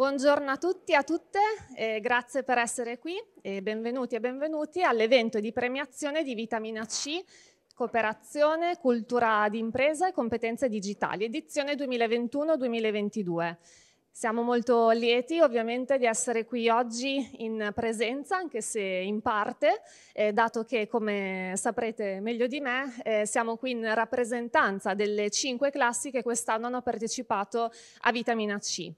Buongiorno a tutti e a tutte, eh, grazie per essere qui e benvenuti e benvenuti all'evento di premiazione di vitamina C, cooperazione, cultura d'impresa e competenze digitali, edizione 2021-2022. Siamo molto lieti ovviamente di essere qui oggi in presenza, anche se in parte, eh, dato che come saprete meglio di me eh, siamo qui in rappresentanza delle cinque classi che quest'anno hanno partecipato a Vitamina C.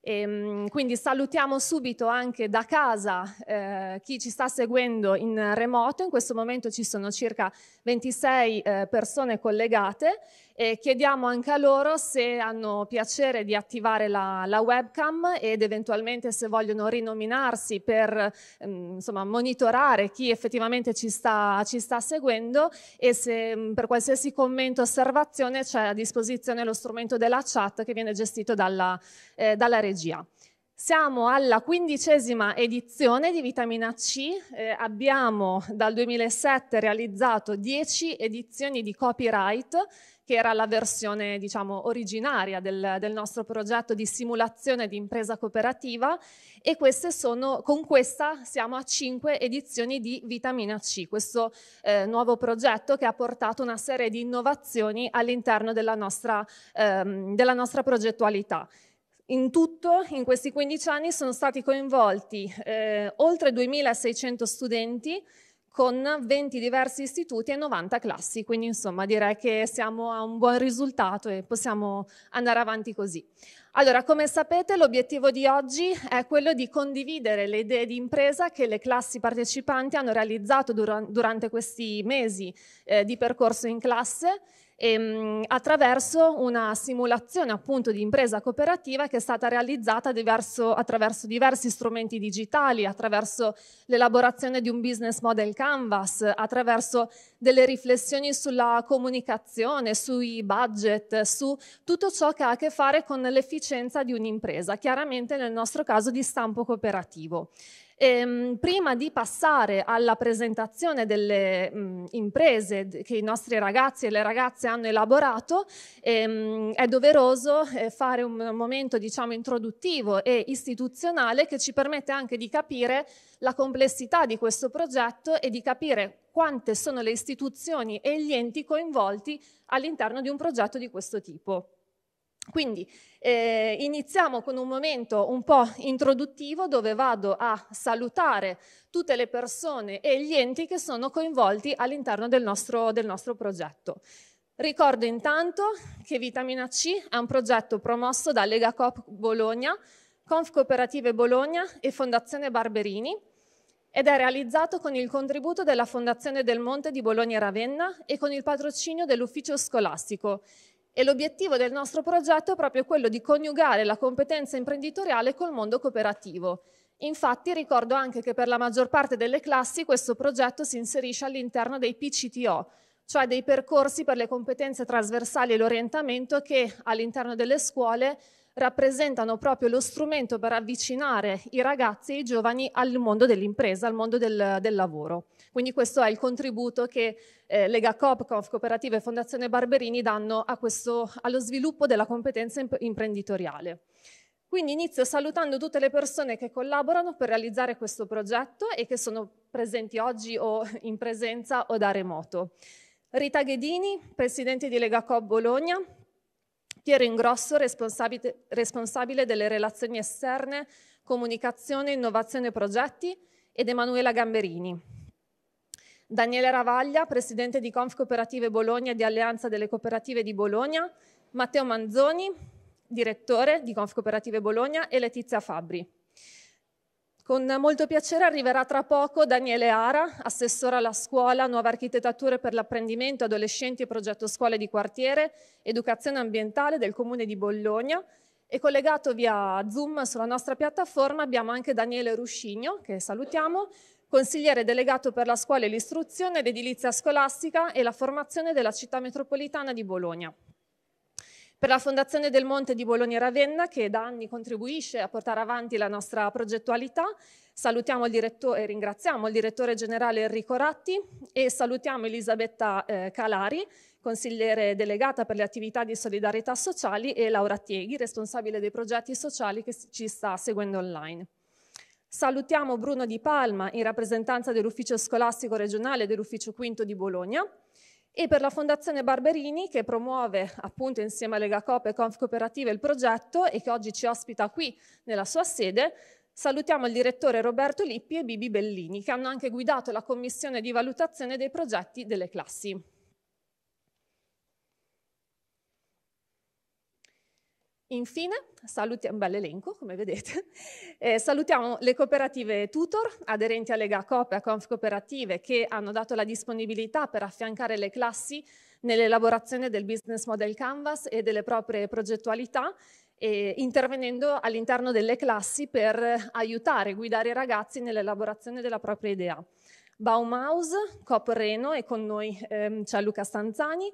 E, ehm, quindi salutiamo subito anche da casa eh, chi ci sta seguendo in remoto, in questo momento ci sono circa 26 eh, persone collegate eh, chiediamo anche a loro se hanno piacere di attivare la, la webcam ed eventualmente se vogliono rinominarsi per ehm, insomma, monitorare chi effettivamente ci sta, ci sta seguendo e se mh, mm, per qualsiasi commento o osservazione c'è a disposizione lo strumento della chat che viene gestito dalla, eh, dalla regia. Siamo alla quindicesima edizione di Vitamina C, eh, abbiamo dal 2007 realizzato 10 edizioni di copyright che era la versione diciamo, originaria del, del, nostro progetto di simulazione di impresa cooperativa e sono, con questa siamo a cinque edizioni di Vitamina C, questo eh, nuovo progetto che ha portato una serie di innovazioni all'interno della, ehm, della nostra progettualità. In tutto, in questi 15 anni sono stati coinvolti eh, oltre 2.600 studenti, con 20 diversi istituti e 90 classi, quindi insomma direi che siamo a un buon risultato e possiamo andare avanti così. Allora, come sapete, l'obiettivo di oggi è quello di condividere le idee di impresa che le classi partecipanti hanno realizzato durante questi mesi eh, di percorso in classe ehm, attraverso una simulazione appunto di impresa cooperativa che è stata realizzata diverso, attraverso diversi strumenti digitali, attraverso l'elaborazione di un business model canvas, attraverso delle riflessioni sulla comunicazione, sui budget, su tutto ciò che ha a che fare con l'efficienza di un'impresa, chiaramente nel nostro caso di stampo cooperativo. Ehm, prima di passare alla presentazione delle mh, imprese che i nostri ragazzi e le ragazze hanno elaborato, ehm, è doveroso eh, fare un momento diciamo, introduttivo e istituzionale che ci permette anche di capire la complessità di questo progetto e di capire quante sono le istituzioni e gli enti coinvolti all'interno di un progetto di questo tipo. Quindi eh, iniziamo con un momento un po' introduttivo dove vado a salutare tutte le persone e gli enti che sono coinvolti all'interno del nostro, del nostro progetto. Ricordo intanto che Vitamina C è un progetto promosso da Lega Coop Bologna, Conf Cooperative Bologna e Fondazione Barberini ed è realizzato con il contributo della Fondazione del Monte di Bologna e Ravenna e con il patrocinio dell'Ufficio Scolastico e l'obiettivo del nostro progetto è proprio quello di coniugare la competenza imprenditoriale col mondo cooperativo. Infatti ricordo anche che per la maggior parte delle classi questo progetto si inserisce all'interno dei PCTO, cioè dei percorsi per le competenze trasversali e l'orientamento che all'interno delle scuole rappresentano proprio lo strumento per avvicinare i ragazzi e i giovani al mondo dell'impresa, al mondo del, del, lavoro. Quindi questo è il contributo che eh, Lega Copconf, Cooperativa e Fondazione Barberini danno questo, allo sviluppo della competenza imprenditoriale. Quindi inizio salutando tutte le persone che collaborano per realizzare questo progetto e che sono presenti oggi o in presenza o da remoto. Rita Ghedini, presidente di Lega Coop Bologna, Piero Ingrosso, responsabile, delle relazioni esterne, comunicazione, innovazione e progetti, ed Emanuela Gamberini. Daniele Ravaglia, presidente di Confcooperative Bologna e di Alleanza delle Cooperative di Bologna, Matteo Manzoni, direttore di Confcooperative Bologna e Letizia Fabbri. Con molto piacere arriverà tra poco Daniele Ara, assessore alla scuola, nuove architetture per l'apprendimento, adolescenti e progetto scuole di quartiere, educazione ambientale del comune di Bologna. E collegato via Zoom sulla nostra piattaforma abbiamo anche Daniele Ruscigno, che salutiamo, consigliere delegato per la scuola e l'istruzione, l'edilizia scolastica e la formazione della città metropolitana di Bologna per la Fondazione del Monte di Bologna Ravenna che da anni contribuisce a portare avanti la nostra progettualità. Salutiamo il direttore, ringraziamo il direttore generale Enrico Ratti e salutiamo Elisabetta eh, Calari, consigliere delegata per le attività di solidarietà sociali e Laura Tieghi, responsabile dei progetti sociali che ci sta seguendo online. Salutiamo Bruno Di Palma in rappresentanza dell'Ufficio Scolastico Regionale dell'Ufficio Quinto di Bologna e per la Fondazione Barberini che promuove appunto insieme a Legacop e Conf Cooperative il progetto e che oggi ci ospita qui nella sua sede. Salutiamo il direttore Roberto Lippi e Bibi Bellini che hanno anche guidato la commissione di valutazione dei progetti delle classi. Infine, salutiamo, bell'elenco come vedete, eh, salutiamo le cooperative tutor aderenti a Lega Coop e a Conf Cooperative che hanno dato la disponibilità per affiancare le classi nell'elaborazione del business model canvas e delle proprie progettualità e intervenendo all'interno delle classi per aiutare e guidare i ragazzi nell'elaborazione della propria idea. Baumhaus, Coop Reno e con noi ehm, c'è Luca Stanzani,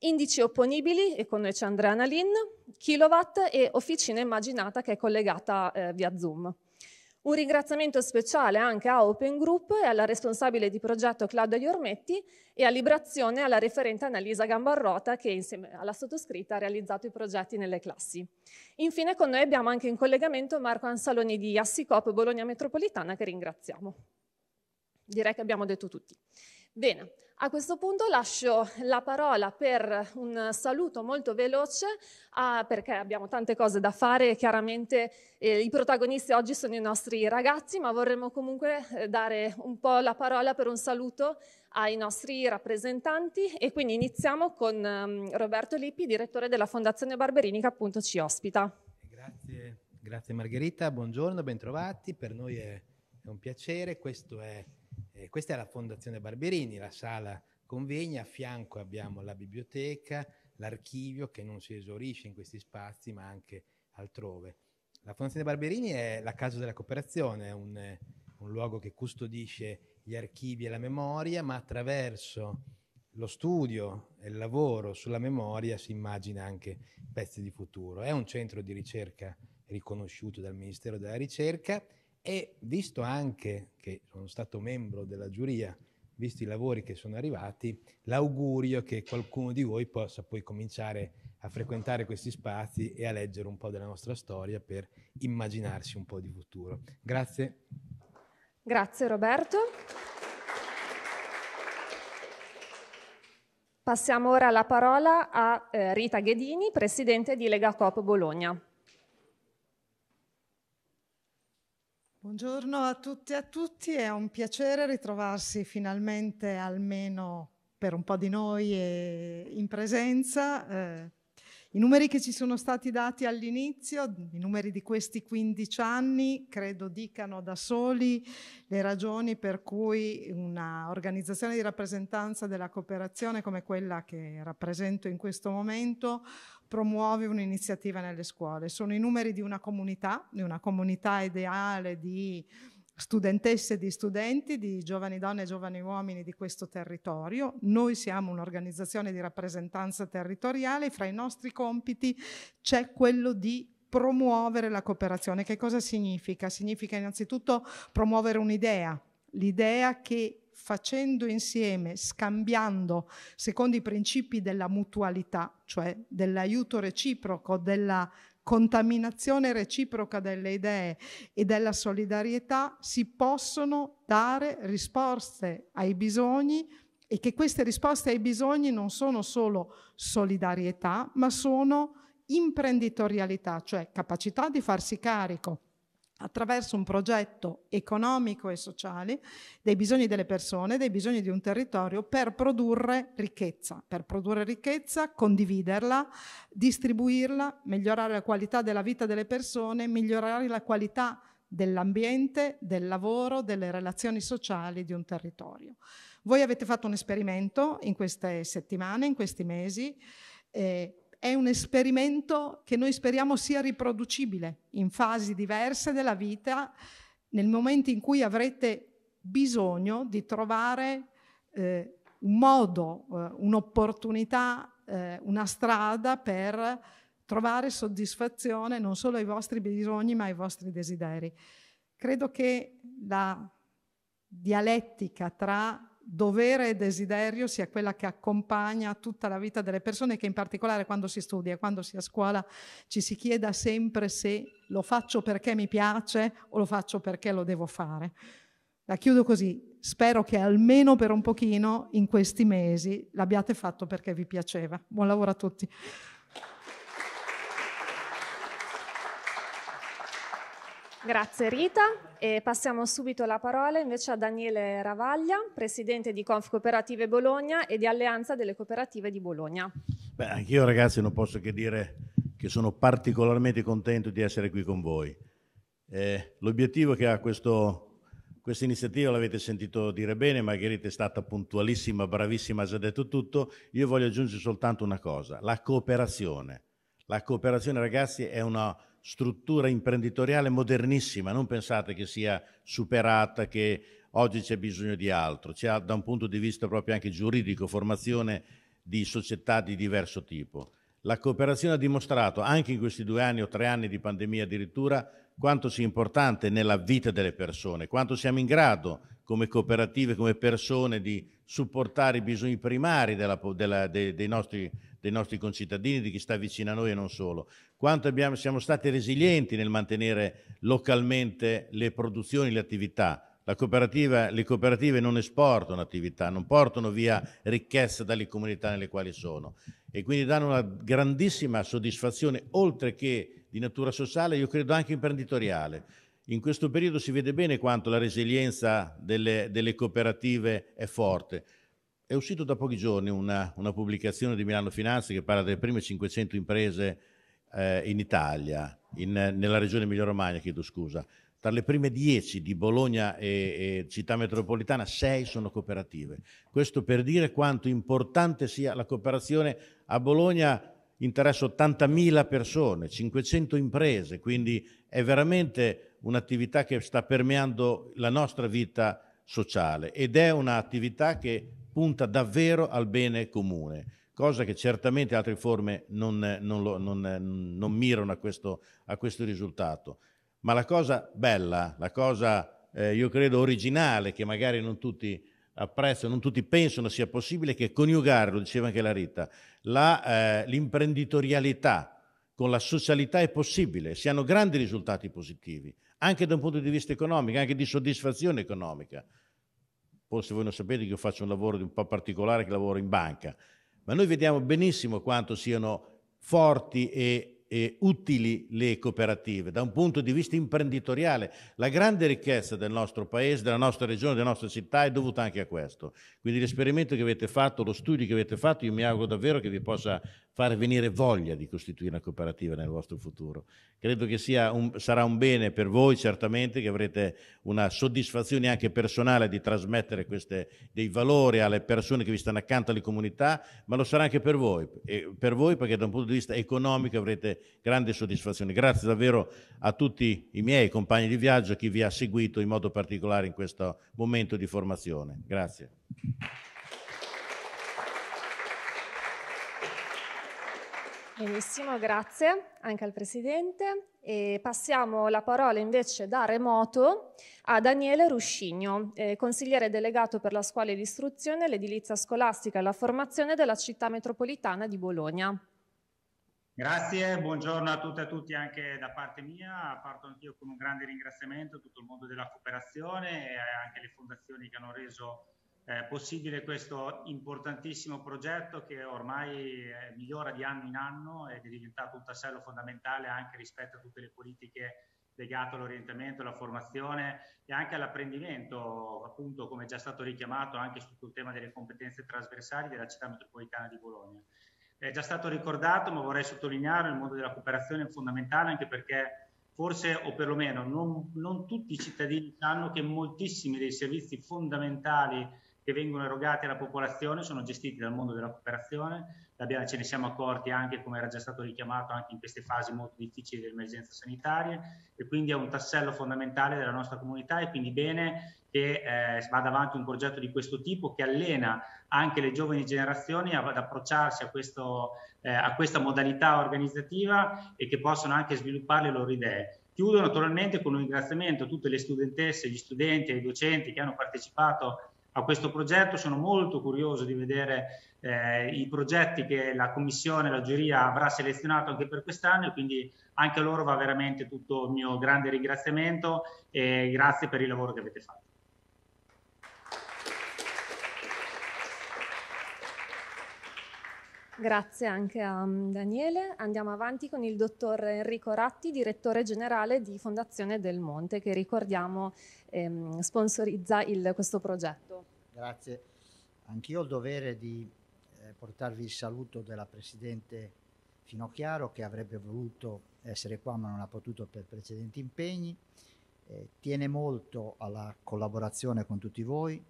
indici opponibili e con noi c'è Andrea Nalin, Kilowatt e Officina Immaginata che è collegata eh, via Zoom. Un ringraziamento speciale anche a Open Group e alla responsabile di progetto Claudia Iormetti e a Librazione alla referente Annalisa Gambarrota che insieme alla sottoscritta ha realizzato i progetti nelle classi. Infine con noi abbiamo anche in collegamento Marco Ansaloni di Assicop Bologna Metropolitana che ringraziamo. Direi che abbiamo detto tutti. Bene, a questo punto lascio la parola per un saluto molto veloce, a, perché abbiamo tante cose da fare e chiaramente eh, i protagonisti oggi sono i nostri ragazzi, ma vorremmo comunque eh, dare un po' la parola per un saluto ai nostri rappresentanti e quindi iniziamo con um, Roberto Lippi, direttore della Fondazione Barberini che appunto ci ospita. Grazie, grazie Margherita, buongiorno, bentrovati, per noi è, è un piacere, questo è eh, questa è la Fondazione Barberini, la sala convegni, a fianco abbiamo la biblioteca, l'archivio che non si esaurisce in questi spazi ma anche altrove. La Fondazione Barberini è la casa della cooperazione, è un, un luogo che custodisce gli archivi e la memoria, ma attraverso lo studio e il lavoro sulla memoria si immagina anche pezzi di futuro. È un centro di ricerca riconosciuto dal Ministero della Ricerca e visto anche che sono stato membro della giuria, visto i lavori che sono arrivati, l'augurio che qualcuno di voi possa poi cominciare a frequentare questi spazi e a leggere un po' della nostra storia per immaginarsi un po' di futuro. Grazie. Grazie Roberto. Passiamo ora la parola a eh, Rita Ghedini, presidente di Lega Coop Bologna. Buongiorno a tutti e a tutti, è un piacere ritrovarsi finalmente almeno per un po' di noi in presenza. Eh, I numeri che ci sono stati dati all'inizio, i numeri di questi 15 anni, credo dicano da soli le ragioni per cui un'organizzazione di rappresentanza della cooperazione come quella che rappresento in questo momento promuove un'iniziativa nelle scuole. Sono i numeri di una comunità, di una comunità ideale di studentesse, di studenti, di giovani donne e giovani uomini di questo territorio. Noi siamo un'organizzazione di rappresentanza territoriale, fra i nostri compiti c'è quello di promuovere la cooperazione. Che cosa significa? Significa innanzitutto promuovere un'idea, l'idea che facendo insieme, scambiando secondo i principi della mutualità, cioè dell'aiuto reciproco, della contaminazione reciproca delle idee e della solidarietà, si possono dare risposte ai bisogni e che queste risposte ai bisogni non sono solo solidarietà, ma sono imprenditorialità, cioè capacità di farsi carico attraverso un progetto economico e sociale dei bisogni delle persone, dei bisogni di un territorio per produrre ricchezza, per produrre ricchezza, condividerla, distribuirla, migliorare la qualità della vita delle persone, migliorare la qualità dell'ambiente, del lavoro, delle relazioni sociali di un territorio. Voi avete fatto un esperimento in queste settimane, in questi mesi, eh, è un esperimento che noi speriamo sia riproducibile in fasi diverse della vita, nel momento in cui avrete bisogno di trovare eh, un modo, eh, un'opportunità, eh, una strada per trovare soddisfazione non solo ai vostri bisogni ma ai vostri desideri. Credo che la dialettica tra dovere e desiderio sia quella che accompagna tutta la vita delle persone che in particolare quando si studia, quando si è a scuola, ci si chieda sempre se lo faccio perché mi piace o lo faccio perché lo devo fare. La chiudo così, spero che almeno per un pochino in questi mesi l'abbiate fatto perché vi piaceva. Buon lavoro a tutti. Grazie Rita e passiamo subito la parola invece a Daniele Ravaglia, presidente di Conf Cooperative Bologna e di Alleanza delle Cooperative di Bologna. Beh, anch'io ragazzi non posso che dire che sono particolarmente contento di essere qui con voi. Eh, l'obiettivo che ha questo, questa iniziativa, l'avete sentito dire bene, Margherita è stata puntualissima, bravissima, ha già detto tutto, io voglio aggiungere soltanto una cosa, la cooperazione. La cooperazione ragazzi è una struttura imprenditoriale modernissima, non pensate che sia superata, che oggi c'è bisogno di altro, c'è da un punto di vista proprio anche giuridico, formazione di società di diverso tipo. La cooperazione ha dimostrato, anche in questi due anni o tre anni di pandemia addirittura, quanto sia importante nella vita delle persone, quanto siamo in grado come cooperative, come persone di supportare i bisogni primari della, della, dei, dei nostri, dei nostri concittadini, di chi sta vicino a noi e non solo, quanto abbiamo, siamo stati resilienti nel mantenere localmente le produzioni, le attività. le cooperative non esportano attività, non portano via ricchezza dalle comunità nelle quali sono e quindi danno una grandissima soddisfazione, oltre che di natura sociale, io credo anche imprenditoriale. In questo periodo si vede bene quanto la resilienza delle, delle cooperative è forte è uscito da pochi giorni una, una pubblicazione di Milano Finanze che parla delle prime 500 imprese eh, in Italia, in, nella regione Emilia-Romagna, chiedo scusa. Tra le prime 10 di Bologna e, e città metropolitana, 6 sono cooperative. Questo per dire quanto importante sia la cooperazione. A Bologna interessa 80.000 persone, 500 imprese, quindi è veramente un'attività che sta permeando la nostra vita sociale ed è un'attività che punta davvero al bene comune, cosa che certamente altre forme non, non, lo, non, non mirano a questo, a questo, risultato. Ma la cosa bella, la cosa eh, io credo originale, che magari non tutti apprezzano, non tutti pensano sia possibile, è che coniugare, lo diceva anche la Rita, la, eh, l'imprenditorialità con la socialità è possibile, si hanno grandi risultati positivi, anche da un punto di vista economico, anche di soddisfazione economica forse voi non sapete che io faccio un lavoro un po' particolare che lavoro in banca, ma noi vediamo benissimo quanto siano forti e, e utili le cooperative da un punto di vista imprenditoriale. La grande ricchezza del nostro paese, della nostra regione, della nostra città è dovuta anche a questo. Quindi l'esperimento che avete fatto, lo studio che avete fatto, io mi auguro davvero che vi possa far venire voglia di costituire una cooperativa nel vostro futuro. Credo che un, sarà un bene per voi certamente, che avrete una soddisfazione anche personale di trasmettere queste, dei valori alle persone che vi stanno accanto, alle comunità, ma lo sarà anche per voi, per voi perché da un punto di vista economico avrete grande soddisfazione. Grazie davvero a tutti i miei compagni di viaggio, a chi vi ha seguito in modo particolare in questo momento di formazione. Grazie. Benissimo, grazie anche al Presidente. E passiamo la parola invece da remoto a Daniele Ruscigno, eh, consigliere delegato per la scuola e l'istruzione, l'edilizia scolastica e la formazione della città metropolitana di Bologna. Grazie, buongiorno a tutte e a tutti anche da parte mia. Parto anch'io con un grande ringraziamento a tutto il mondo della cooperazione e anche le fondazioni che hanno reso eh, possibile questo importantissimo progetto che ormai eh, migliora di anno in anno ed è diventato un tassello fondamentale anche rispetto a tutte le politiche legate all'orientamento, alla formazione e anche all'apprendimento, appunto come già stato richiamato anche il tema delle competenze trasversali della città metropolitana di Bologna. È già stato ricordato, ma vorrei sottolineare, il mondo della cooperazione è fondamentale anche perché forse, o perlomeno, non, non tutti i cittadini sanno che moltissimi dei servizi fondamentali che vengono erogati alla popolazione sono gestiti dal mondo della cooperazione, ce ne siamo accorti anche, come era già stato richiamato, anche in queste fasi molto difficili dell'emergenza sanitaria e quindi è un tassello fondamentale della nostra comunità e quindi bene che eh, vada avanti un progetto di questo tipo che allena anche le giovani generazioni ad approcciarsi a, questo, eh, a questa modalità organizzativa e che possono anche sviluppare le loro idee. Chiudo naturalmente con un ringraziamento a tutte le studentesse, gli studenti e i docenti che hanno partecipato a questo progetto. Sono molto curioso di vedere eh, i progetti che la commissione, la giuria avrà selezionato anche per quest'anno e quindi anche a loro va veramente tutto il mio grande ringraziamento e grazie per il lavoro che avete fatto. Grazie anche a mm, Daniele. Andiamo avanti con il dottor Enrico Ratti, direttore generale di Fondazione Del Monte, che ricordiamo ehm, sponsorizza il, questo progetto. Grazie. Anch'io ho il dovere di eh, portarvi il saluto della Presidente Finocchiaro, che avrebbe voluto essere qua ma non ha potuto per precedenti impegni. Eh, tiene molto alla collaborazione con tutti voi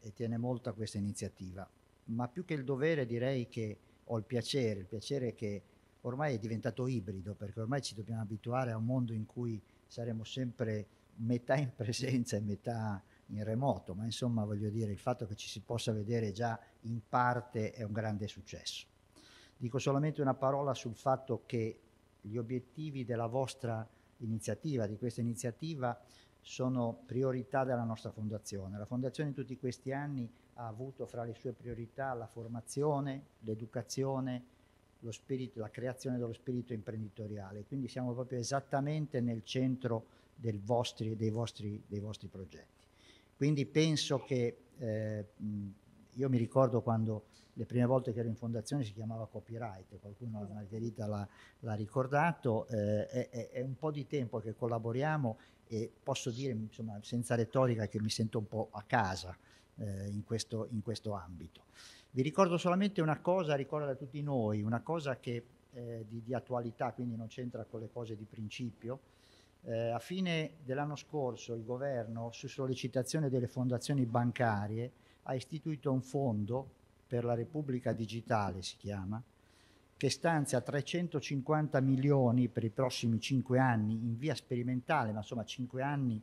e tiene molto a questa iniziativa, ma più che il dovere direi che ho il piacere, il piacere che ormai è diventato ibrido, perché ormai ci dobbiamo abituare a un mondo in cui saremo sempre metà in presenza e metà in remoto, ma insomma voglio dire il fatto che ci si possa vedere già in parte è un grande successo. Dico solamente una parola sul fatto che gli obiettivi della vostra iniziativa, di questa iniziativa, sono priorità della nostra fondazione. La fondazione in tutti questi anni ha avuto fra le sue priorità la formazione, l'educazione, spirito, la creazione dello spirito imprenditoriale. Quindi siamo proprio esattamente nel centro vostri, dei, vostri, dei, vostri, progetti. Quindi penso che, eh, io mi ricordo quando le prime volte che ero in fondazione si chiamava copyright, qualcuno, Margherita l'ha, l'ha ricordato, eh, è, è un po' di tempo che collaboriamo e posso dire insomma, senza retorica che mi sento un po' a casa eh, in, questo, in, questo, ambito. Vi ricordo solamente una cosa, ricordo a tutti noi, una cosa che eh, di, di, attualità, quindi non c'entra con le cose di principio. Eh, a fine dell'anno scorso il governo, su sollecitazione delle fondazioni bancarie, ha istituito un fondo per la Repubblica Digitale, si chiama, che stanzia 350 milioni per i prossimi 5 anni in via sperimentale, ma insomma 5 anni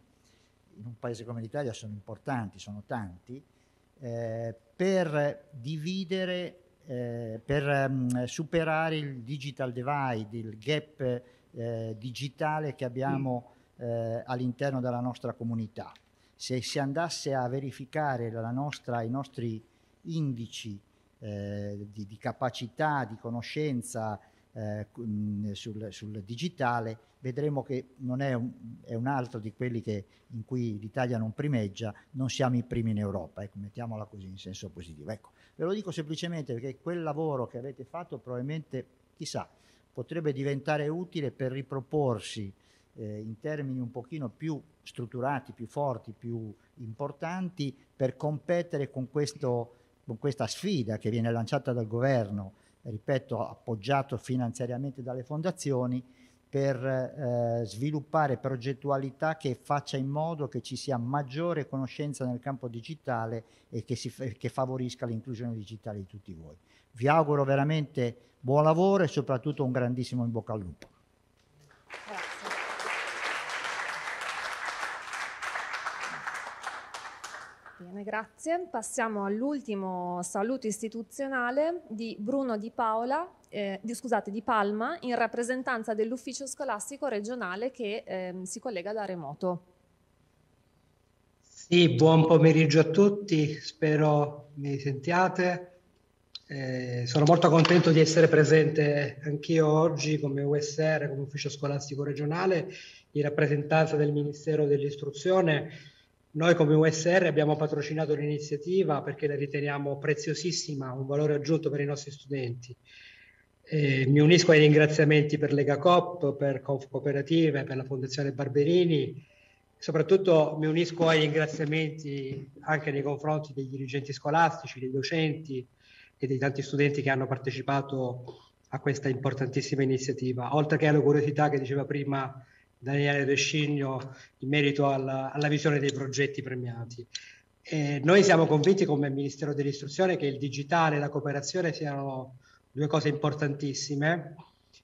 in un paese come l'Italia sono importanti, sono tanti, eh, per dividere, eh, per um, superare il digital divide, il gap eh, digitale che abbiamo mm. Eh, all'interno della nostra comunità. Se si andasse a verificare nostra, i nostri indici di, di capacità, di conoscenza, eh, mm, sul, sul, digitale, vedremo che non è un, è un altro di quelli che, in cui l'Italia non primeggia, non siamo i primi in Europa, ecco, mettiamola così in senso positivo. Ecco, ve lo dico semplicemente perché quel lavoro che avete fatto probabilmente, chissà, potrebbe diventare utile per riproporsi eh, in termini un pochino più strutturati, più forti, più importanti per competere con, questo, con questa sfida che viene lanciata dal governo ripeto, appoggiato finanziariamente dalle fondazioni, per eh, sviluppare progettualità che faccia in modo che ci sia maggiore conoscenza nel campo digitale e che, si, che favorisca l'inclusione digitale di tutti voi. Vi auguro veramente buon lavoro e soprattutto un grandissimo in bocca al lupo. Grazie. Bene, grazie. Passiamo all'ultimo saluto istituzionale di Bruno Di Paola, eh, di, scusate, di Palma, in rappresentanza dell'ufficio scolastico regionale che eh, si collega da remoto. Sì, buon pomeriggio a tutti, spero mi sentiate. Eh, sono molto contento di essere presente anch'io oggi come USR, come ufficio scolastico regionale, in rappresentanza del Ministero dell'Istruzione noi come USR abbiamo patrocinato l'iniziativa perché la riteniamo preziosissima, un valore aggiunto per i nostri studenti. Eh, mi unisco ai ringraziamenti per Lega Cop, per Conf Cooperative, per la Fondazione Barberini. Soprattutto mi unisco ai ringraziamenti anche nei confronti dei dirigenti scolastici, dei docenti e dei tanti studenti che hanno partecipato a questa importantissima iniziativa, oltre che alla curiosità che diceva prima Daniele De in merito alla, alla visione dei progetti premiati. E noi siamo convinti come Ministero dell'Istruzione che il digitale e la cooperazione siano due cose importantissime.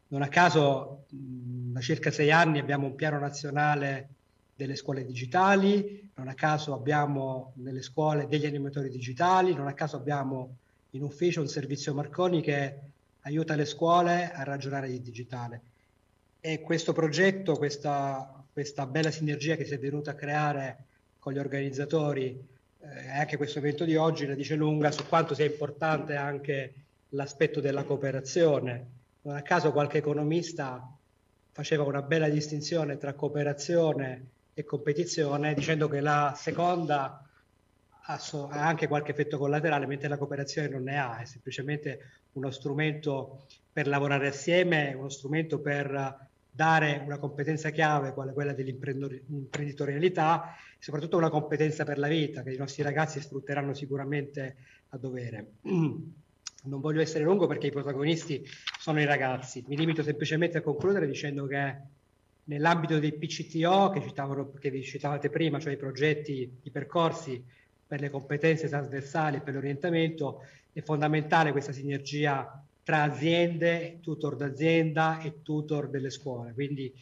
Non a caso da circa sei anni abbiamo un piano nazionale delle scuole digitali, non a caso abbiamo nelle scuole degli animatori digitali, non a caso abbiamo in ufficio un servizio Marconi che aiuta le scuole a ragionare di digitale. E questo progetto, questa, questa bella sinergia che si è venuta a creare con gli organizzatori eh, e eh, anche questo evento di oggi la dice lunga su quanto sia importante anche l'aspetto della cooperazione. Non a caso qualche economista faceva una bella distinzione tra cooperazione e competizione dicendo che la seconda ha, so, ha anche qualche effetto collaterale mentre la cooperazione non ne ha, è semplicemente uno strumento per lavorare assieme, uno strumento per dare una competenza chiave quale quella dell'imprenditorialità, soprattutto una competenza per la vita che i nostri ragazzi sfrutteranno sicuramente a dovere. Non voglio essere lungo perché i protagonisti sono i ragazzi. Mi limito semplicemente a concludere dicendo che nell'ambito dei PCTO che, citavano, che vi citavate prima, cioè i progetti, i percorsi per le competenze trasversali e per l'orientamento, è fondamentale questa sinergia tra aziende, tutor d'azienda e tutor delle scuole. Quindi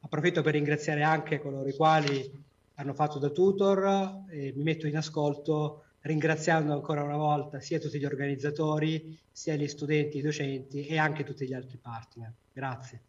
approfitto per ringraziare anche coloro i quali hanno fatto da tutor e mi metto in ascolto ringraziando ancora una volta sia tutti gli organizzatori, sia gli studenti, i docenti e anche tutti gli altri partner. Grazie.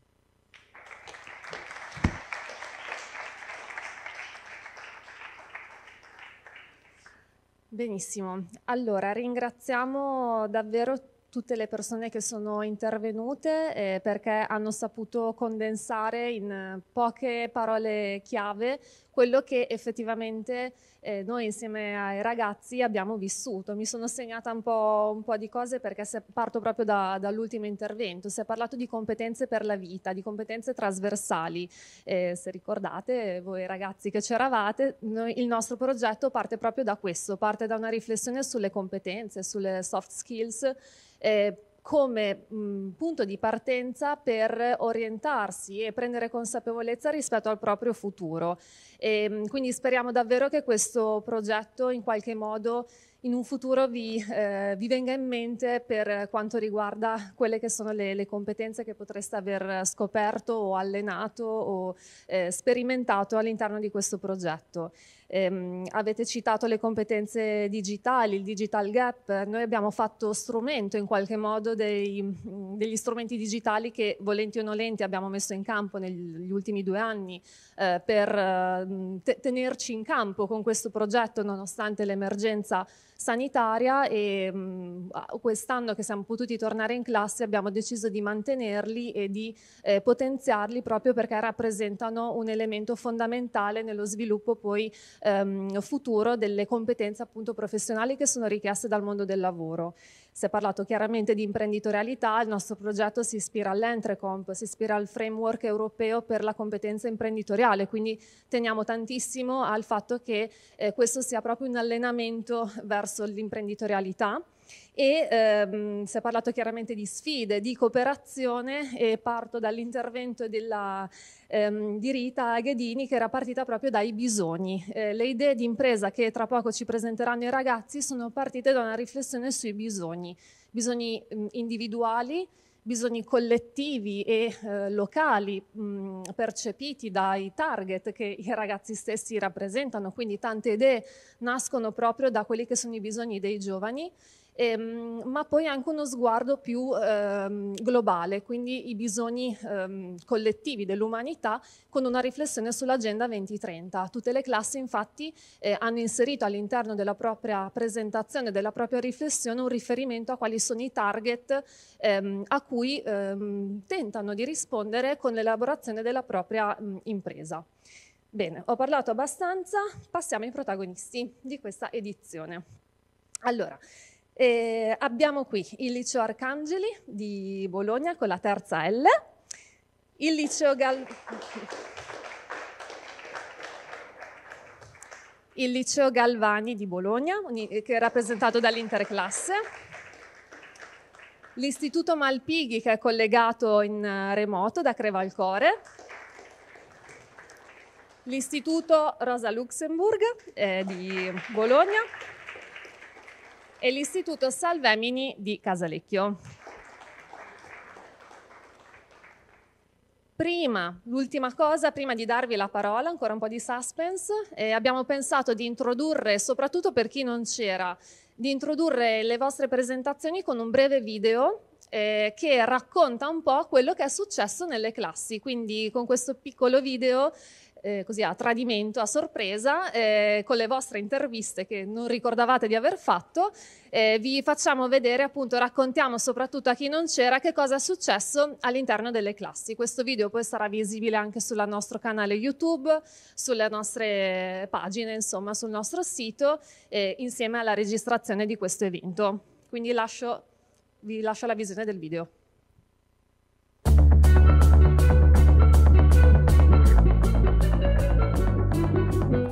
Benissimo, allora ringraziamo davvero tutti tutte le persone che sono intervenute eh, perché hanno saputo condensare in eh, poche parole chiave quello che effettivamente eh, noi insieme ai ragazzi abbiamo vissuto. Mi sono segnata un po', un po di cose perché se, parto proprio da, dall'ultimo intervento. Si è parlato di competenze per la vita, di competenze trasversali. Eh, se ricordate voi ragazzi che c'eravate, noi, il nostro progetto parte proprio da questo, parte da una riflessione sulle competenze, sulle soft skills. Eh, come mh, punto di partenza per orientarsi e prendere consapevolezza rispetto al proprio futuro. E, mh, quindi speriamo davvero che questo progetto in qualche modo in un futuro vi, eh, vi venga in mente per quanto riguarda quelle che sono le, le competenze che potreste aver scoperto o allenato o eh, sperimentato all'interno di questo progetto. Ehm, avete citato le competenze digitali, il digital gap, noi abbiamo fatto strumento in qualche modo dei, degli strumenti digitali che volenti o nolenti abbiamo messo in campo negli ultimi due anni eh, per eh, tenerci in campo con questo progetto nonostante l'emergenza sanitaria e mm, quest'anno che siamo potuti tornare in classe abbiamo deciso di mantenerli e di eh, potenziarli proprio perché rappresentano un elemento fondamentale nello sviluppo poi ehm, futuro delle competenze appunto professionali che sono richieste dal mondo del lavoro. Si è parlato chiaramente di imprenditorialità, il nostro progetto si ispira all'Entrecomp, si ispira al framework europeo per la competenza imprenditoriale, quindi teniamo tantissimo al fatto che eh, questo sia proprio un allenamento verso l'imprenditorialità e ehm, si è parlato chiaramente di sfide, di cooperazione e parto dall'intervento della ehm, di Rita Aghedini che era partita proprio dai bisogni. Eh, le idee di impresa che tra poco ci presenteranno i ragazzi sono partite da una riflessione sui bisogni, bisogni mh, mm, individuali, bisogni collettivi e eh, locali mh, mm, percepiti dai target che i ragazzi stessi rappresentano, quindi tante idee nascono proprio da quelli che sono i bisogni dei giovani ehm, ma poi anche uno sguardo più ehm, globale, quindi i bisogni ehm, collettivi dell'umanità con una riflessione sull'agenda 2030. Tutte le classi infatti eh, hanno inserito all'interno della propria presentazione, della propria riflessione, un riferimento a quali sono i target ehm, a cui ehm, tentano di rispondere con l'elaborazione della propria mh, mm, impresa. Bene, ho parlato abbastanza, passiamo ai protagonisti di questa edizione. Allora, e eh, abbiamo qui il liceo Arcangeli di Bologna con la terza L, il liceo, Gal... il liceo Galvani di Bologna, che è rappresentato dall'interclasse, l'istituto Malpighi che è collegato in eh, remoto da Crevalcore, l'istituto Rosa Luxemburg eh, di Bologna, e l'Istituto Salvemini di Casalecchio. Prima, l'ultima cosa, prima di darvi la parola, ancora un po' di suspense, eh, abbiamo pensato di introdurre, soprattutto per chi non c'era, di introdurre le vostre presentazioni con un breve video eh, che racconta un po' quello che è successo nelle classi. Quindi con questo piccolo video eh, così a tradimento, a sorpresa, eh, con le vostre interviste che non ricordavate di aver fatto, eh, vi facciamo vedere, appunto, raccontiamo soprattutto a chi non c'era che cosa è successo all'interno delle classi. Questo video poi sarà visibile anche sul nostro canale YouTube, sulle nostre pagine, insomma, sul nostro sito, eh, insieme alla registrazione di questo evento. Quindi lascio, vi lascio la visione del video.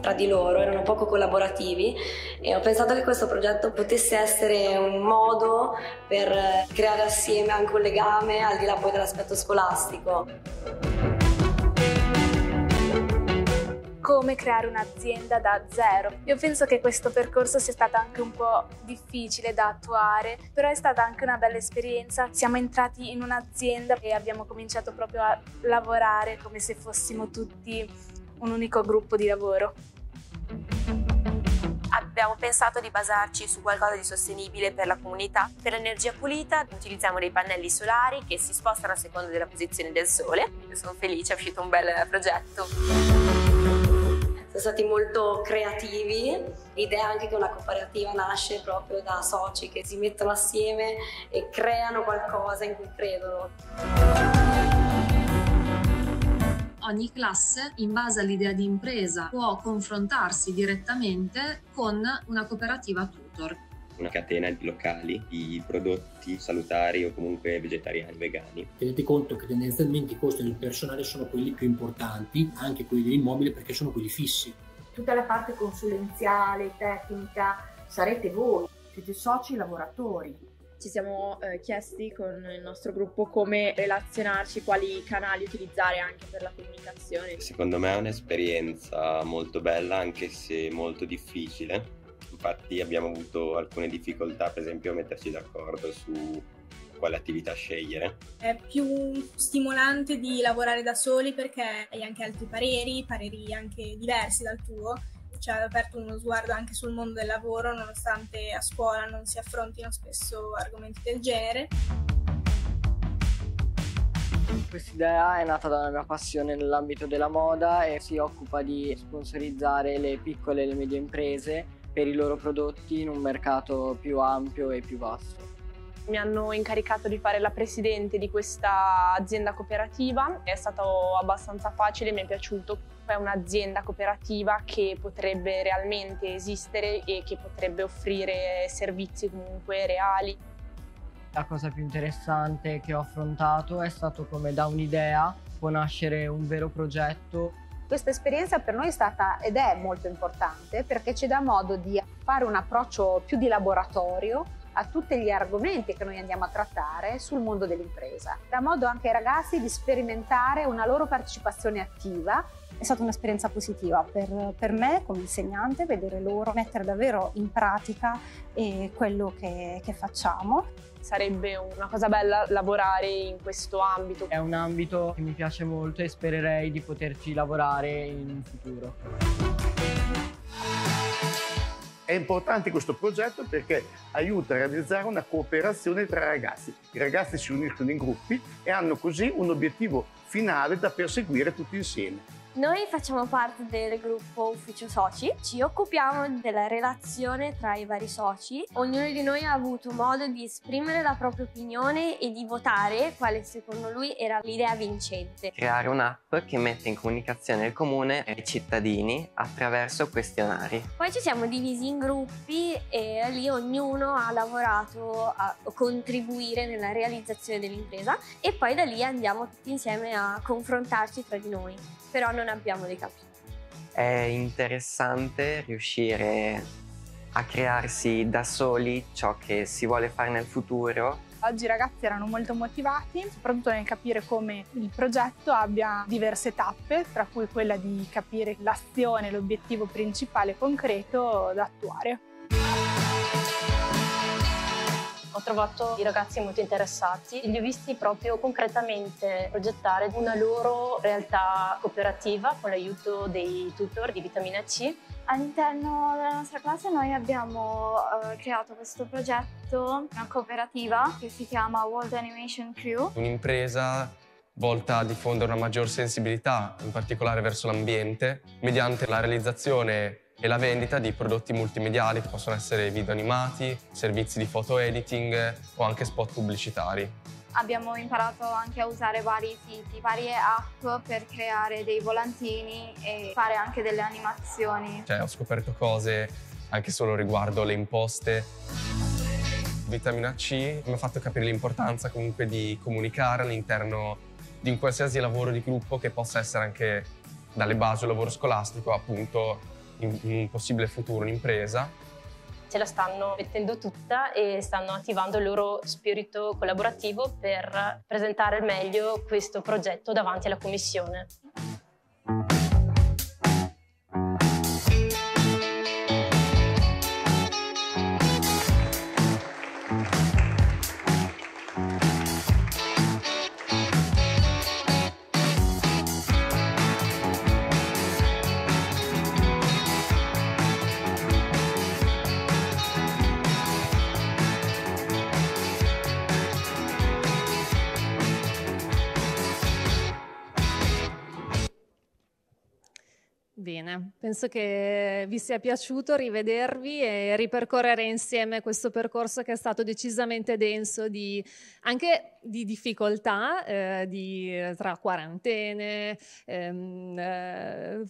tra di loro, erano poco collaborativi e ho pensato che questo progetto potesse essere un modo per creare assieme anche un legame al di là poi dell'aspetto scolastico come creare un'azienda da zero. Io penso che questo percorso sia stato anche un po' difficile da attuare, però è stata anche una bella esperienza. Siamo entrati in un'azienda e abbiamo cominciato proprio a lavorare come se fossimo tutti un unico gruppo di lavoro abbiamo pensato di basarci su qualcosa di sostenibile per la comunità. Per l'energia pulita utilizziamo dei pannelli solari che si spostano a seconda della posizione del sole. Io sono felice, è uscito un bel progetto sono stati molto creativi. L'idea anche che una cooperativa nasce proprio da soci che si mettono assieme e creano qualcosa in cui credono ogni classe, in base all'idea di impresa, può confrontarsi direttamente con una cooperativa tutor una catena di locali di prodotti salutari o comunque vegetariani, vegani. Tenete conto che tendenzialmente i costi del personale sono quelli più importanti, anche quelli dell'immobile perché sono quelli fissi. Tutta la parte consulenziale, tecnica, sarete voi, siete soci lavoratori ci siamo eh, chiesti con il nostro gruppo come relazionarci, quali canali utilizzare anche per la comunicazione. Secondo me è un'esperienza molto bella anche se molto difficile. Infatti abbiamo avuto alcune difficoltà, per esempio, a metterci d'accordo su quale attività scegliere. È più stimolante di lavorare da soli perché hai anche altri pareri, pareri anche diversi dal tuo ci ha aperto uno sguardo anche sul mondo del lavoro, nonostante a scuola non si affrontino spesso argomenti del genere. Questa idea è nata dalla mia passione nell'ambito della moda e si occupa di sponsorizzare le piccole e le medie imprese per i loro prodotti in un mercato più ampio e più vasto. Mi hanno incaricato di fare la presidente di questa azienda cooperativa, è stato abbastanza facile, mi è piaciuto. È un'azienda cooperativa che potrebbe realmente esistere e che potrebbe offrire servizi comunque reali. La cosa più interessante che ho affrontato è stato come da un'idea può nascere un vero progetto questa esperienza per noi è stata ed è molto importante perché ci dà modo di fare un approccio più di laboratorio a tutti gli argomenti che noi andiamo a trattare sul mondo dell'impresa. Da modo anche ai ragazzi di sperimentare una loro partecipazione attiva è stata un'esperienza positiva per, per, me come insegnante, vedere loro mettere davvero in pratica eh, quello che, che, facciamo. Sarebbe una cosa bella lavorare in questo ambito. È un ambito che mi piace molto e spererei di poterci lavorare in futuro. È importante questo progetto perché aiuta a realizzare una cooperazione tra ragazzi. I ragazzi si uniscono in gruppi e hanno così un obiettivo finale da perseguire tutti insieme. Noi facciamo parte del gruppo Ufficio Soci, ci occupiamo della relazione tra i vari soci. Ognuno di noi ha avuto modo di esprimere la propria opinione e di votare quale secondo lui era l'idea vincente. Creare un'app che mette in comunicazione il comune e i cittadini attraverso questionari. Poi ci siamo divisi in gruppi e lì ognuno ha lavorato a contribuire nella realizzazione dell'impresa e poi da lì andiamo tutti insieme a confrontarci tra di noi. Però non non abbiamo dei capi. È interessante riuscire a crearsi da soli ciò che si vuole fare nel futuro. Oggi i ragazzi erano molto motivati, soprattutto nel capire come il progetto abbia diverse tappe, tra cui quella di capire l'azione, l'obiettivo principale concreto da attuare. Ho trovato i ragazzi molto interessati, e li ho visti proprio concretamente progettare una loro realtà cooperativa con l'aiuto dei tutor di vitamina C All'interno della nostra classe noi abbiamo eh, creato questo progetto, una cooperativa che si chiama World Animation Crew. Un'impresa volta a diffondere una maggior sensibilità, in particolare verso l'ambiente, mediante la realizzazione e la vendita di prodotti multimediali che possono essere video animati, servizi di foto editing o anche spot pubblicitari. Abbiamo imparato anche a usare vari siti, varie app per creare dei volantini e fare anche delle animazioni. Cioè, ho scoperto cose anche solo riguardo le imposte. Vitamina C mi ha fatto capire l'importanza comunque di comunicare all'interno di un qualsiasi lavoro di gruppo che possa essere anche dalle basi un lavoro scolastico appunto in, un possibile futuro, un'impresa? Ce la stanno mettendo tutta e stanno attivando il loro spirito collaborativo per presentare al meglio questo progetto davanti alla Commissione. bene. Penso che vi sia piaciuto rivedervi e ripercorrere insieme questo percorso che è stato decisamente denso di, anche di difficoltà eh, di, eh, tra quarantene, ehm, eh,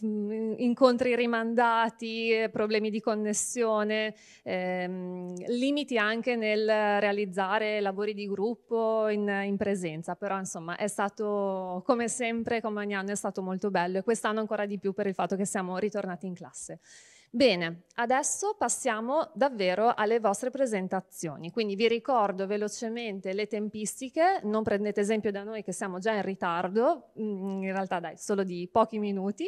incontri rimandati, problemi di connessione, ehm, limiti anche nel realizzare lavori di gruppo in, in presenza, però insomma è stato come sempre, come ogni anno, è stato molto bello e quest'anno ancora di più per il fatto che siamo siamo ritornati in classe. Bene, adesso passiamo davvero alle vostre presentazioni, quindi vi ricordo velocemente le tempistiche, non prendete esempio da noi che siamo già in ritardo, mm, in realtà dai, solo di pochi minuti,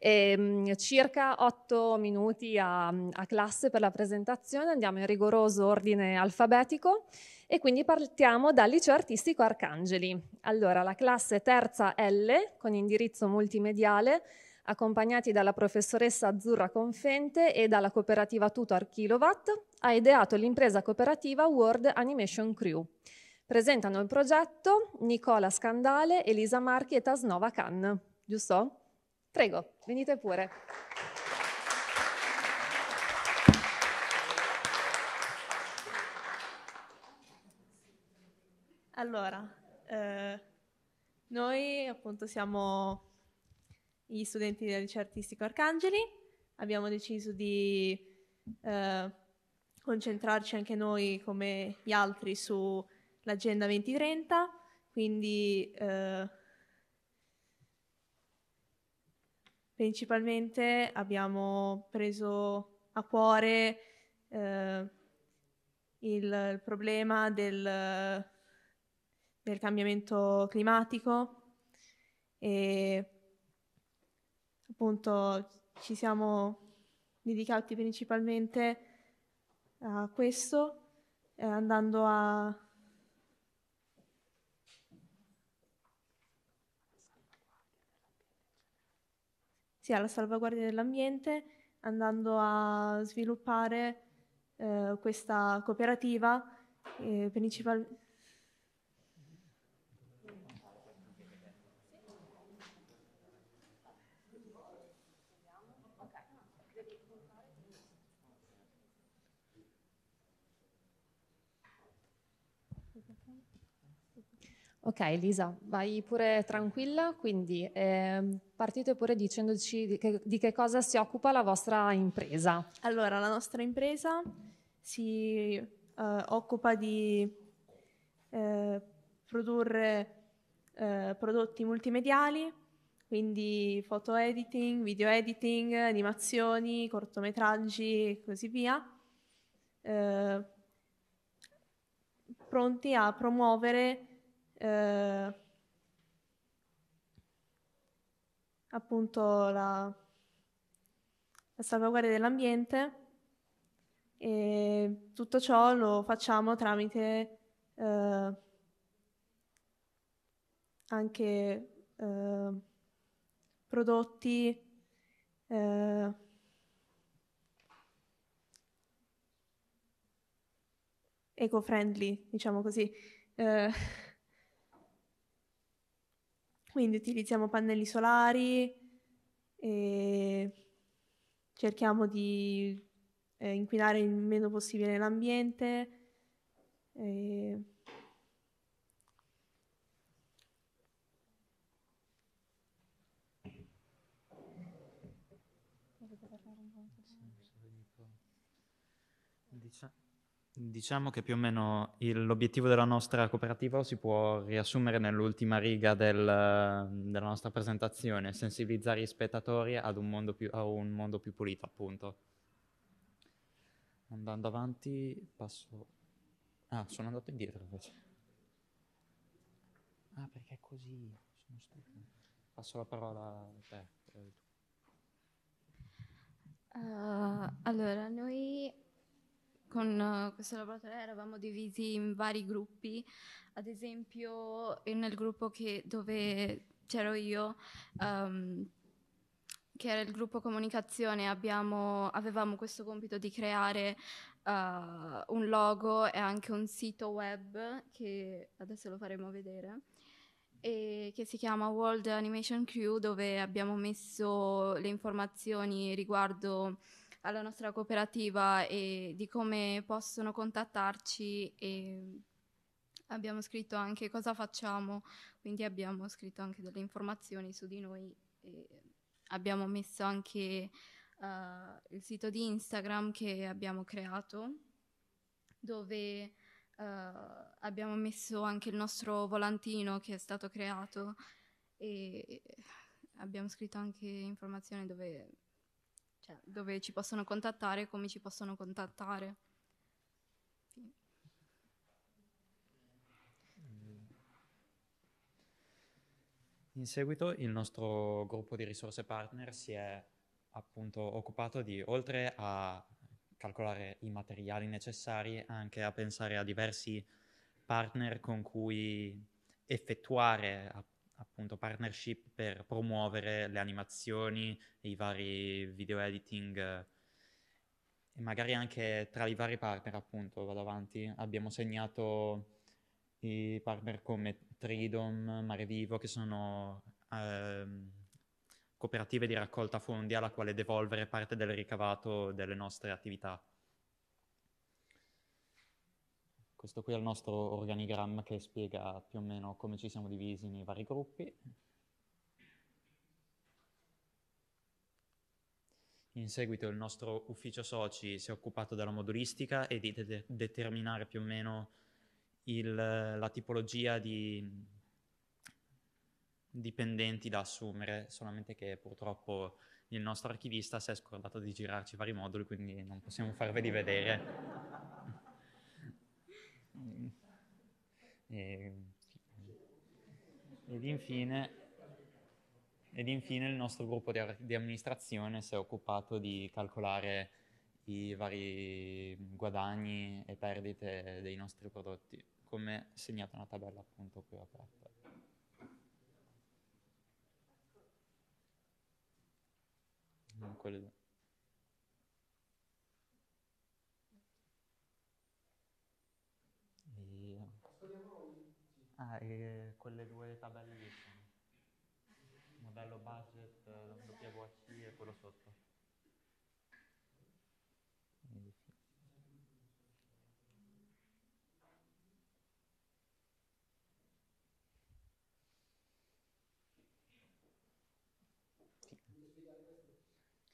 e, ehm, circa otto minuti a, a classe per la presentazione, andiamo in rigoroso ordine alfabetico e quindi partiamo dal liceo artistico Arcangeli. Allora, la classe terza L con indirizzo multimediale accompagnati dalla professoressa Azzurra Confente e dalla cooperativa Tutor Kilowatt, ha ideato l'impresa cooperativa World Animation Crew. Presentano il progetto Nicola Scandale, Elisa Marchi e Tasnova Khan, giusto? Prego, venite pure. Allora, eh, noi appunto siamo gli studenti del liceo artistico Arcangeli, abbiamo deciso di eh, concentrarci anche noi come gli altri sull'agenda 2030, quindi eh, principalmente abbiamo preso a cuore eh, il, il, problema del, del cambiamento climatico e appunto ci siamo dedicati principalmente a questo, eh, andando a sì, alla salvaguardia dell'ambiente, andando a sviluppare eh, questa cooperativa eh, principalmente Ok Elisa, vai pure tranquilla, quindi eh, partite pure dicendoci di che, di che, cosa si occupa la vostra impresa. Allora, la nostra impresa si eh, occupa di eh, produrre eh, prodotti multimediali, quindi foto editing, video editing, animazioni, cortometraggi e così via eh, pronti a promuovere eh, appunto la, la salvaguardia dell'ambiente e tutto ciò lo facciamo tramite eh, anche eh, prodotti eh, eco-friendly, diciamo così. Eh, quindi utilizziamo pannelli solari e cerchiamo di eh, inquinare il meno possibile l'ambiente. E Diciamo che più o meno il, l'obiettivo della nostra cooperativa si può riassumere nell'ultima riga del, della nostra presentazione, sensibilizzare gli spettatori ad un mondo più, a un mondo più pulito, appunto. Andando avanti, passo... Ah, sono andato indietro invece. Ah, perché è così? Sono stupito. Passo la parola a te. Uh, allora, noi con uh, questo laboratorio eravamo divisi in vari gruppi, ad esempio nel gruppo che, dove c'ero io, um, che era il gruppo comunicazione, abbiamo, avevamo questo compito di creare uh, un logo e anche un sito web che adesso lo faremo vedere che si chiama World Animation Crew dove abbiamo messo le informazioni riguardo alla nostra cooperativa e di come possono contattarci e abbiamo scritto anche cosa facciamo, quindi abbiamo scritto anche delle informazioni su di noi abbiamo messo anche uh, il sito di Instagram che abbiamo creato dove uh, abbiamo messo anche il nostro volantino che è stato creato e abbiamo scritto anche informazioni dove cioè dove ci possono contattare, e come ci possono contattare. In seguito il nostro gruppo di risorse partner si è appunto occupato di, oltre a calcolare i materiali necessari, anche a pensare a diversi partner con cui effettuare appunto partnership per promuovere le animazioni e i vari video editing eh, e magari anche tra i vari partner appunto vado avanti abbiamo segnato i partner come Tridom, Mare Vivo che sono eh, cooperative di raccolta fondi alla quale devolvere parte del ricavato delle nostre attività. Questo qui è il nostro organigramma che spiega più o meno come ci siamo divisi nei vari gruppi. In seguito il nostro ufficio soci si è occupato della modulistica e di de determinare più o meno il, la tipologia di dipendenti da assumere, solamente che purtroppo il nostro archivista si è scordato di girarci vari moduli, quindi non possiamo farveli vedere. ed, infine, ed infine il nostro gruppo di, di amministrazione si è occupato di calcolare i vari guadagni e perdite dei nostri prodotti, come segnata una tabella appunto qui aperta. Non quelle due. Ah, e quelle due tabelle lì sono. Modello budget, WHC e quello sotto.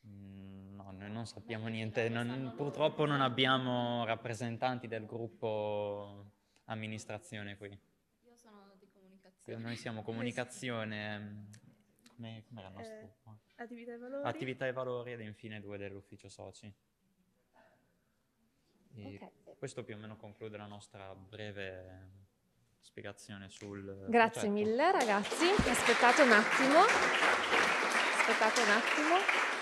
Mm, noi non sappiamo niente, non, purtroppo non abbiamo rappresentanti del gruppo amministrazione qui. Noi siamo comunicazione, ehm, come, come era il nostro eh, gruppo? attività e valori. Attività e valori ed infine due dell'ufficio soci. Okay. Questo più o meno conclude la nostra breve spiegazione sul... Grazie progetto. mille ragazzi, aspettate un attimo, aspettate un attimo.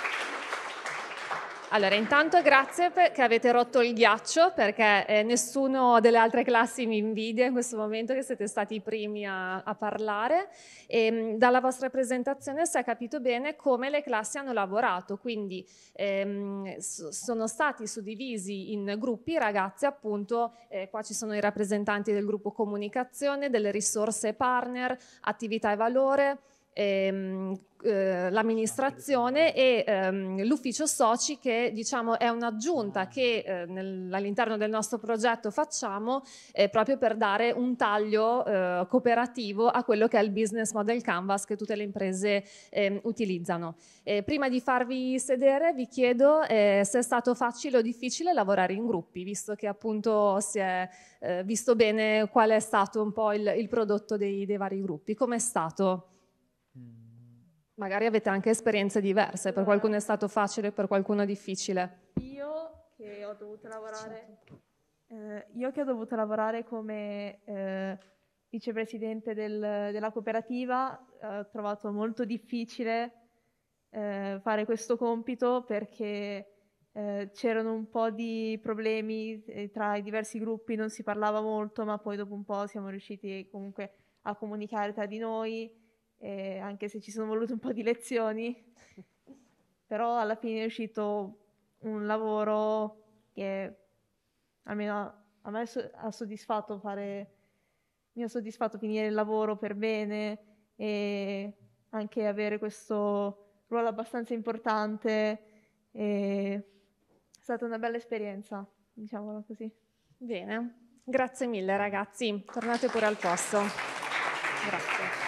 Allora, intanto grazie che avete rotto il ghiaccio perché eh, nessuno delle altre classi mi invidia in questo momento che siete stati i primi a, a parlare. E, ehm, dalla vostra presentazione si è capito bene come le classi hanno lavorato, quindi ehm, sono stati suddivisi in gruppi ragazzi, appunto, eh, qua ci sono i rappresentanti del gruppo comunicazione, delle risorse partner, attività e valore ehm, eh, l'amministrazione ah, e ehm, l'ufficio soci che diciamo è un'aggiunta ah. che eh, nel, all'interno del nostro progetto facciamo eh, proprio per dare un taglio eh, cooperativo a quello che è il business model canvas che tutte le imprese ehm, utilizzano. prima di farvi sedere vi chiedo eh, se è stato facile o difficile lavorare in gruppi visto che appunto si è visto bene qual è stato un po' il, il prodotto dei, dei vari gruppi. Com'è stato? magari avete anche esperienze diverse, per qualcuno è stato facile, per qualcuno difficile. Io che ho dovuto lavorare, certo. eh, io che ho dovuto lavorare come eh, vicepresidente del, della cooperativa, eh, ho trovato molto difficile eh, fare questo compito perché eh, c'erano un po' di problemi eh, tra i diversi gruppi, non si parlava molto, ma poi dopo un po' siamo riusciti comunque a comunicare tra di noi eh, anche se ci sono volute un po' di lezioni, però alla fine è uscito un lavoro che almeno a me ha soddisfatto fare, mi ha soddisfatto finire il lavoro per bene e anche avere questo ruolo abbastanza importante. è stata una bella esperienza, diciamolo così. Bene, grazie mille ragazzi, tornate pure al posto. Grazie.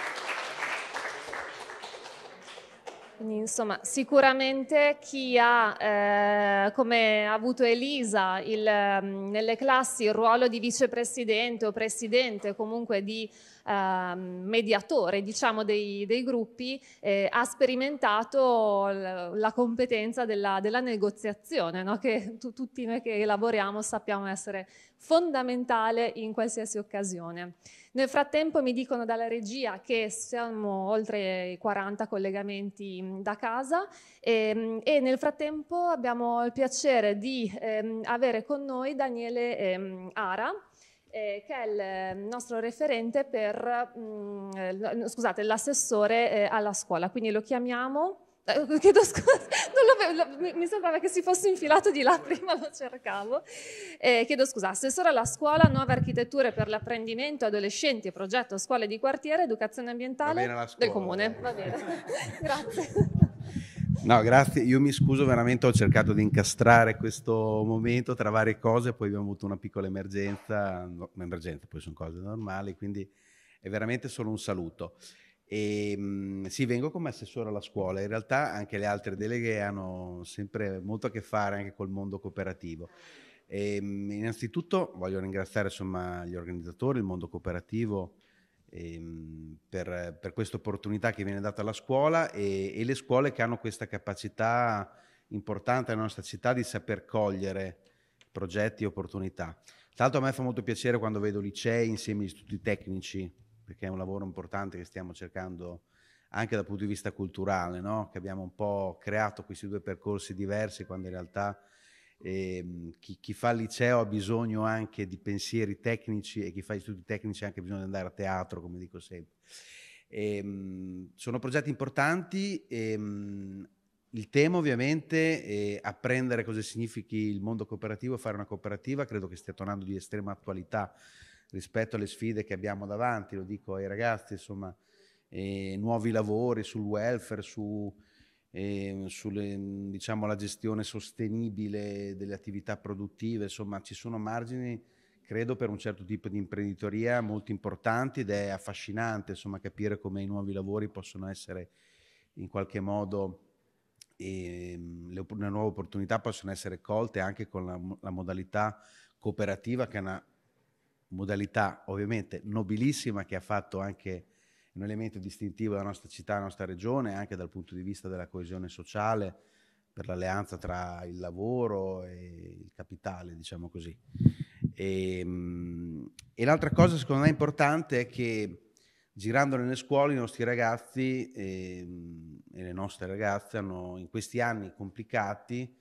Quindi, insomma, sicuramente chi ha, eh, come ha avuto Elisa, il, mm, nelle classi il ruolo di vicepresidente o presidente, comunque di Ehm, mediatore diciamo, dei, dei gruppi, eh, ha sperimentato la competenza della, della negoziazione, no? che tu, tutti noi che lavoriamo sappiamo essere fondamentale in qualsiasi occasione. Nel frattempo mi dicono dalla regia che siamo oltre i 40 collegamenti mm, da casa e, ehm, e nel frattempo abbiamo il piacere di ehm, avere con noi Daniele ehm, Ara, eh, che è il nostro referente per, mh, mm, eh, scusate, l'assessore eh, alla scuola, quindi lo chiamiamo eh, chiedo scusa, lo, mi sembrava che si fosse infilato di là prima, lo cercavo. Eh, chiedo scusa, assessore alla scuola, nuove architetture per l'apprendimento, adolescenti, progetto scuole di quartiere, educazione ambientale del comune. Va bene, grazie. No, grazie. Io mi scuso veramente, ho cercato di incastrare questo momento tra varie cose, poi abbiamo avuto una piccola emergenza, no, emergenza, poi sono cose normali, quindi è veramente solo un saluto. E, ehm, sì, vengo come assessore alla scuola, in realtà anche le altre deleghe hanno sempre molto a che fare anche col mondo cooperativo. E, ehm, innanzitutto voglio ringraziare insomma, gli organizzatori, il mondo cooperativo, Ehm, per, per questa opportunità che viene data alla scuola e, e, le scuole che hanno questa capacità importante nella nostra città di saper cogliere progetti e opportunità. Tra l'altro a me fa molto piacere quando vedo licei insieme agli istituti tecnici, perché è un lavoro importante che stiamo cercando anche dal punto di vista culturale, no? che abbiamo un po' creato questi due percorsi diversi quando in realtà e, ehm, chi, chi, fa il liceo ha bisogno anche di pensieri tecnici e chi fa gli studi tecnici ha anche bisogno di andare a teatro, come dico sempre. E, ehm, sono progetti importanti. E, ehm, il tema ovviamente è apprendere cosa significhi il mondo cooperativo e fare una cooperativa, credo che stia tornando di estrema attualità rispetto alle sfide che abbiamo davanti, lo dico ai ragazzi, insomma, eh, nuovi lavori sul welfare, su eh, sulla mhmm, diciamo, gestione sostenibile delle attività produttive, insomma ci sono margini credo per un certo tipo di imprenditoria molto importanti ed è affascinante insomma, capire come i nuovi lavori possono essere in qualche modo eh, le, le, nuove opportunità possono essere colte anche con la, la modalità cooperativa che è una modalità ovviamente nobilissima che ha fatto anche un elemento distintivo della nostra città, della nostra regione, anche dal punto di vista della coesione sociale, per l'alleanza tra il lavoro e il capitale, diciamo così. E, ehm, e l'altra cosa secondo me importante è che girando nelle scuole i nostri ragazzi e, ehm, e le nostre ragazze hanno in questi anni complicati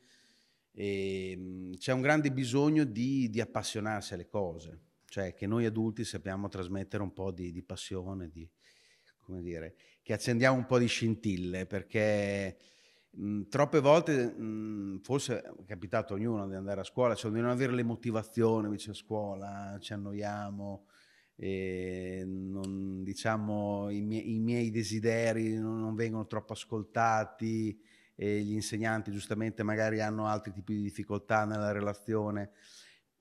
ehm, c'è un grande bisogno di, di, appassionarsi alle cose, cioè che noi adulti sappiamo trasmettere un po' di, di passione, di, come dire, che accendiamo un po' di scintille perché mh, troppe volte, mh, forse è capitato a ognuno di andare a scuola, cioè di non avere le motivazioni, invece a scuola, ci annoiamo, non, diciamo, i, mie- i, miei desideri non, non vengono troppo ascoltati, e gli insegnanti giustamente magari hanno altri tipi di difficoltà nella relazione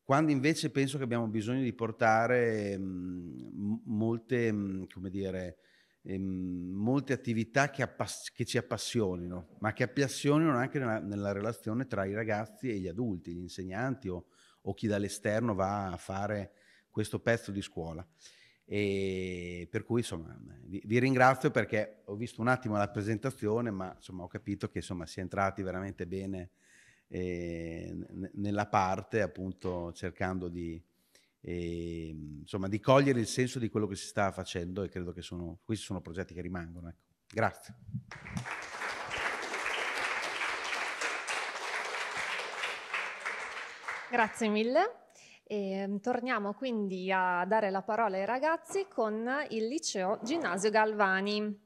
quando invece penso che abbiamo bisogno di portare mh, molte, mh, come dire, ehm, molte attività che, appass- che, ci appassionino, ma che appassionino anche nella, nella, relazione tra i ragazzi e gli adulti, gli insegnanti o, o chi dall'esterno va a fare questo pezzo di scuola. E per cui insomma vi, vi, ringrazio perché ho visto un attimo la presentazione, ma insomma ho capito che insomma si è entrati veramente bene eh, nella parte, appunto cercando di, e, ehm, insomma di cogliere il senso di quello che si sta facendo e credo che sono, questi sono progetti che rimangono. Ecco. Grazie. Grazie mille. E ehm, torniamo quindi a dare la parola ai ragazzi con il liceo Ginnasio Galvani.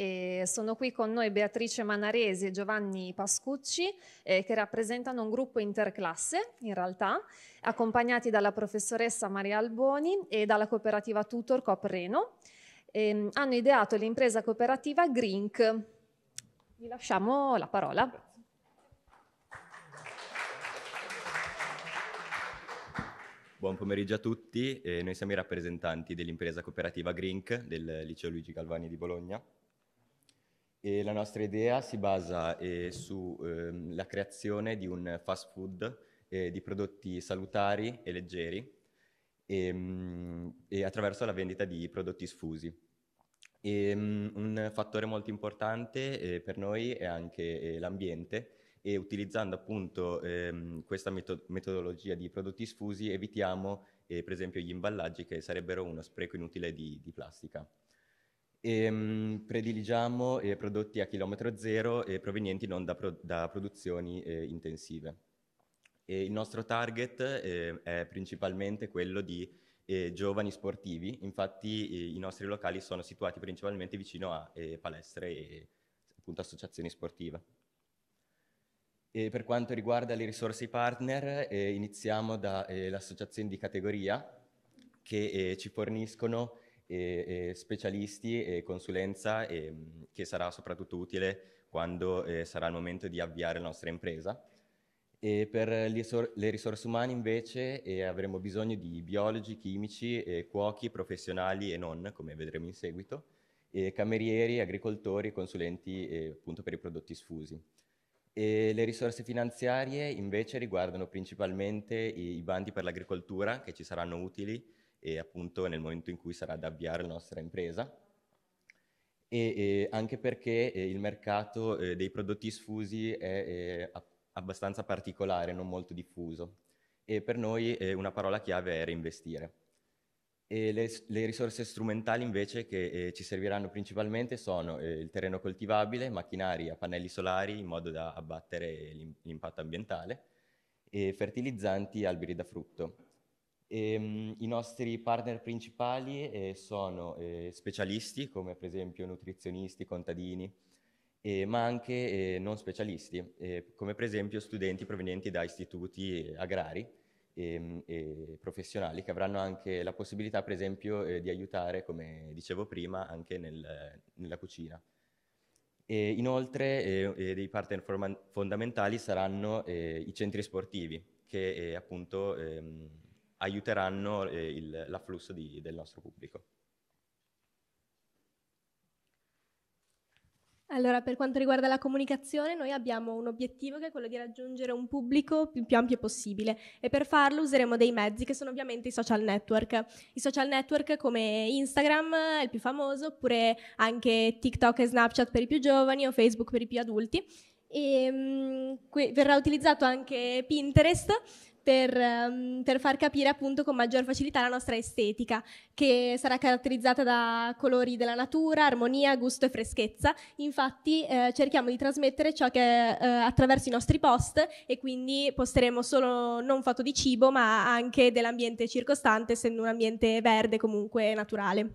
E sono qui con noi Beatrice Manaresi e Giovanni Pascucci eh, che rappresentano un gruppo interclasse in realtà, accompagnati dalla professoressa Maria Alboni e dalla cooperativa Tutor Copreno. Eh, hanno ideato l'impresa cooperativa Grink. Vi lasciamo la parola. Buon pomeriggio a tutti, eh, noi siamo i rappresentanti dell'impresa cooperativa Grink del liceo Luigi Galvani di Bologna e la nostra idea si basa eh, sulla ehm, eh, creazione di un fast food eh, di prodotti salutari e leggeri e, ehm, mh, e, attraverso la vendita di prodotti sfusi. E, ehm, mh, un fattore molto importante eh, per noi è anche eh, l'ambiente e utilizzando appunto questa meto- metodologia di prodotti sfusi evitiamo eh, per esempio gli imballaggi che sarebbero uno spreco inutile di, di plastica. E, ehm, prediligiamo eh, prodotti a chilometro zero e eh, provenienti non da, pro- da produzioni eh, intensive. E il nostro target eh, è principalmente quello di eh, giovani sportivi, infatti eh, i nostri locali sono situati principalmente vicino a palestre e appunto, associazioni sportive. E per quanto riguarda le risorse partner, iniziamo dall'associazione associazioni di categoria che ci forniscono e, e specialisti e consulenza e, ehm, che sarà soprattutto utile quando eh, sarà il momento di avviare la nostra impresa. E per le risorse umane invece eh, avremo bisogno di biologi, chimici, eh, cuochi, professionali e non, come vedremo in seguito, e camerieri, agricoltori, consulenti eh, appunto per i prodotti sfusi. E le risorse finanziarie invece riguardano principalmente i, i bandi per l'agricoltura che ci saranno utili e appunto nel momento in cui sarà da avviare la nostra impresa. E, e anche perché eh, il mercato eh, dei prodotti sfusi è abbastanza particolare, non molto diffuso. E per noi eh, una parola chiave è reinvestire. E le, le, risorse strumentali invece che eh, ci serviranno principalmente sono eh, il terreno coltivabile, macchinari a pannelli solari in modo da abbattere l'impatto ambientale e fertilizzanti alberi da frutto. E, ehm, I nostri partner principali eh, sono eh, specialisti, come per esempio nutrizionisti, contadini, eh, ma anche eh, non specialisti, eh, come per esempio studenti provenienti da istituti agrari ehm, e professionali che avranno anche la possibilità, per esempio, eh, di aiutare, come dicevo prima, anche nel, nella cucina. E inoltre dei partner fondamentali saranno i centri sportivi, che appunto ehm, aiuteranno eh, il, l'afflusso di, del nostro pubblico. Allora, per quanto riguarda la comunicazione, noi abbiamo un obiettivo che è quello di raggiungere un pubblico il più, ampio possibile e per farlo useremo dei mezzi che sono ovviamente i social network. I social network come Instagram è il più famoso, oppure anche TikTok e Snapchat per i più giovani o Facebook per i più adulti. Ehm, e, mh, verrà utilizzato anche Pinterest per, um, per, far capire appunto con maggior facilità la nostra estetica, che sarà caratterizzata da colori della natura, armonia, gusto e freschezza. Infatti eh, cerchiamo di trasmettere ciò che eh, attraverso i nostri post e quindi posteremo solo non foto di cibo ma anche dell'ambiente circostante, essendo un ambiente verde comunque naturale.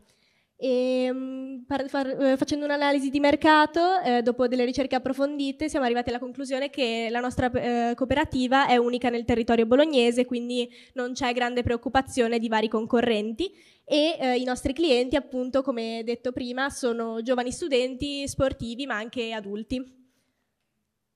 E, ehm, par- far- eh, facendo un'analisi di mercato, eh, dopo delle ricerche approfondite, siamo arrivati alla conclusione che la nostra eh, cooperativa è unica nel territorio bolognese, quindi non c'è grande preoccupazione di vari concorrenti e eh, i nostri clienti, appunto, come detto prima, sono giovani studenti sportivi ma anche adulti.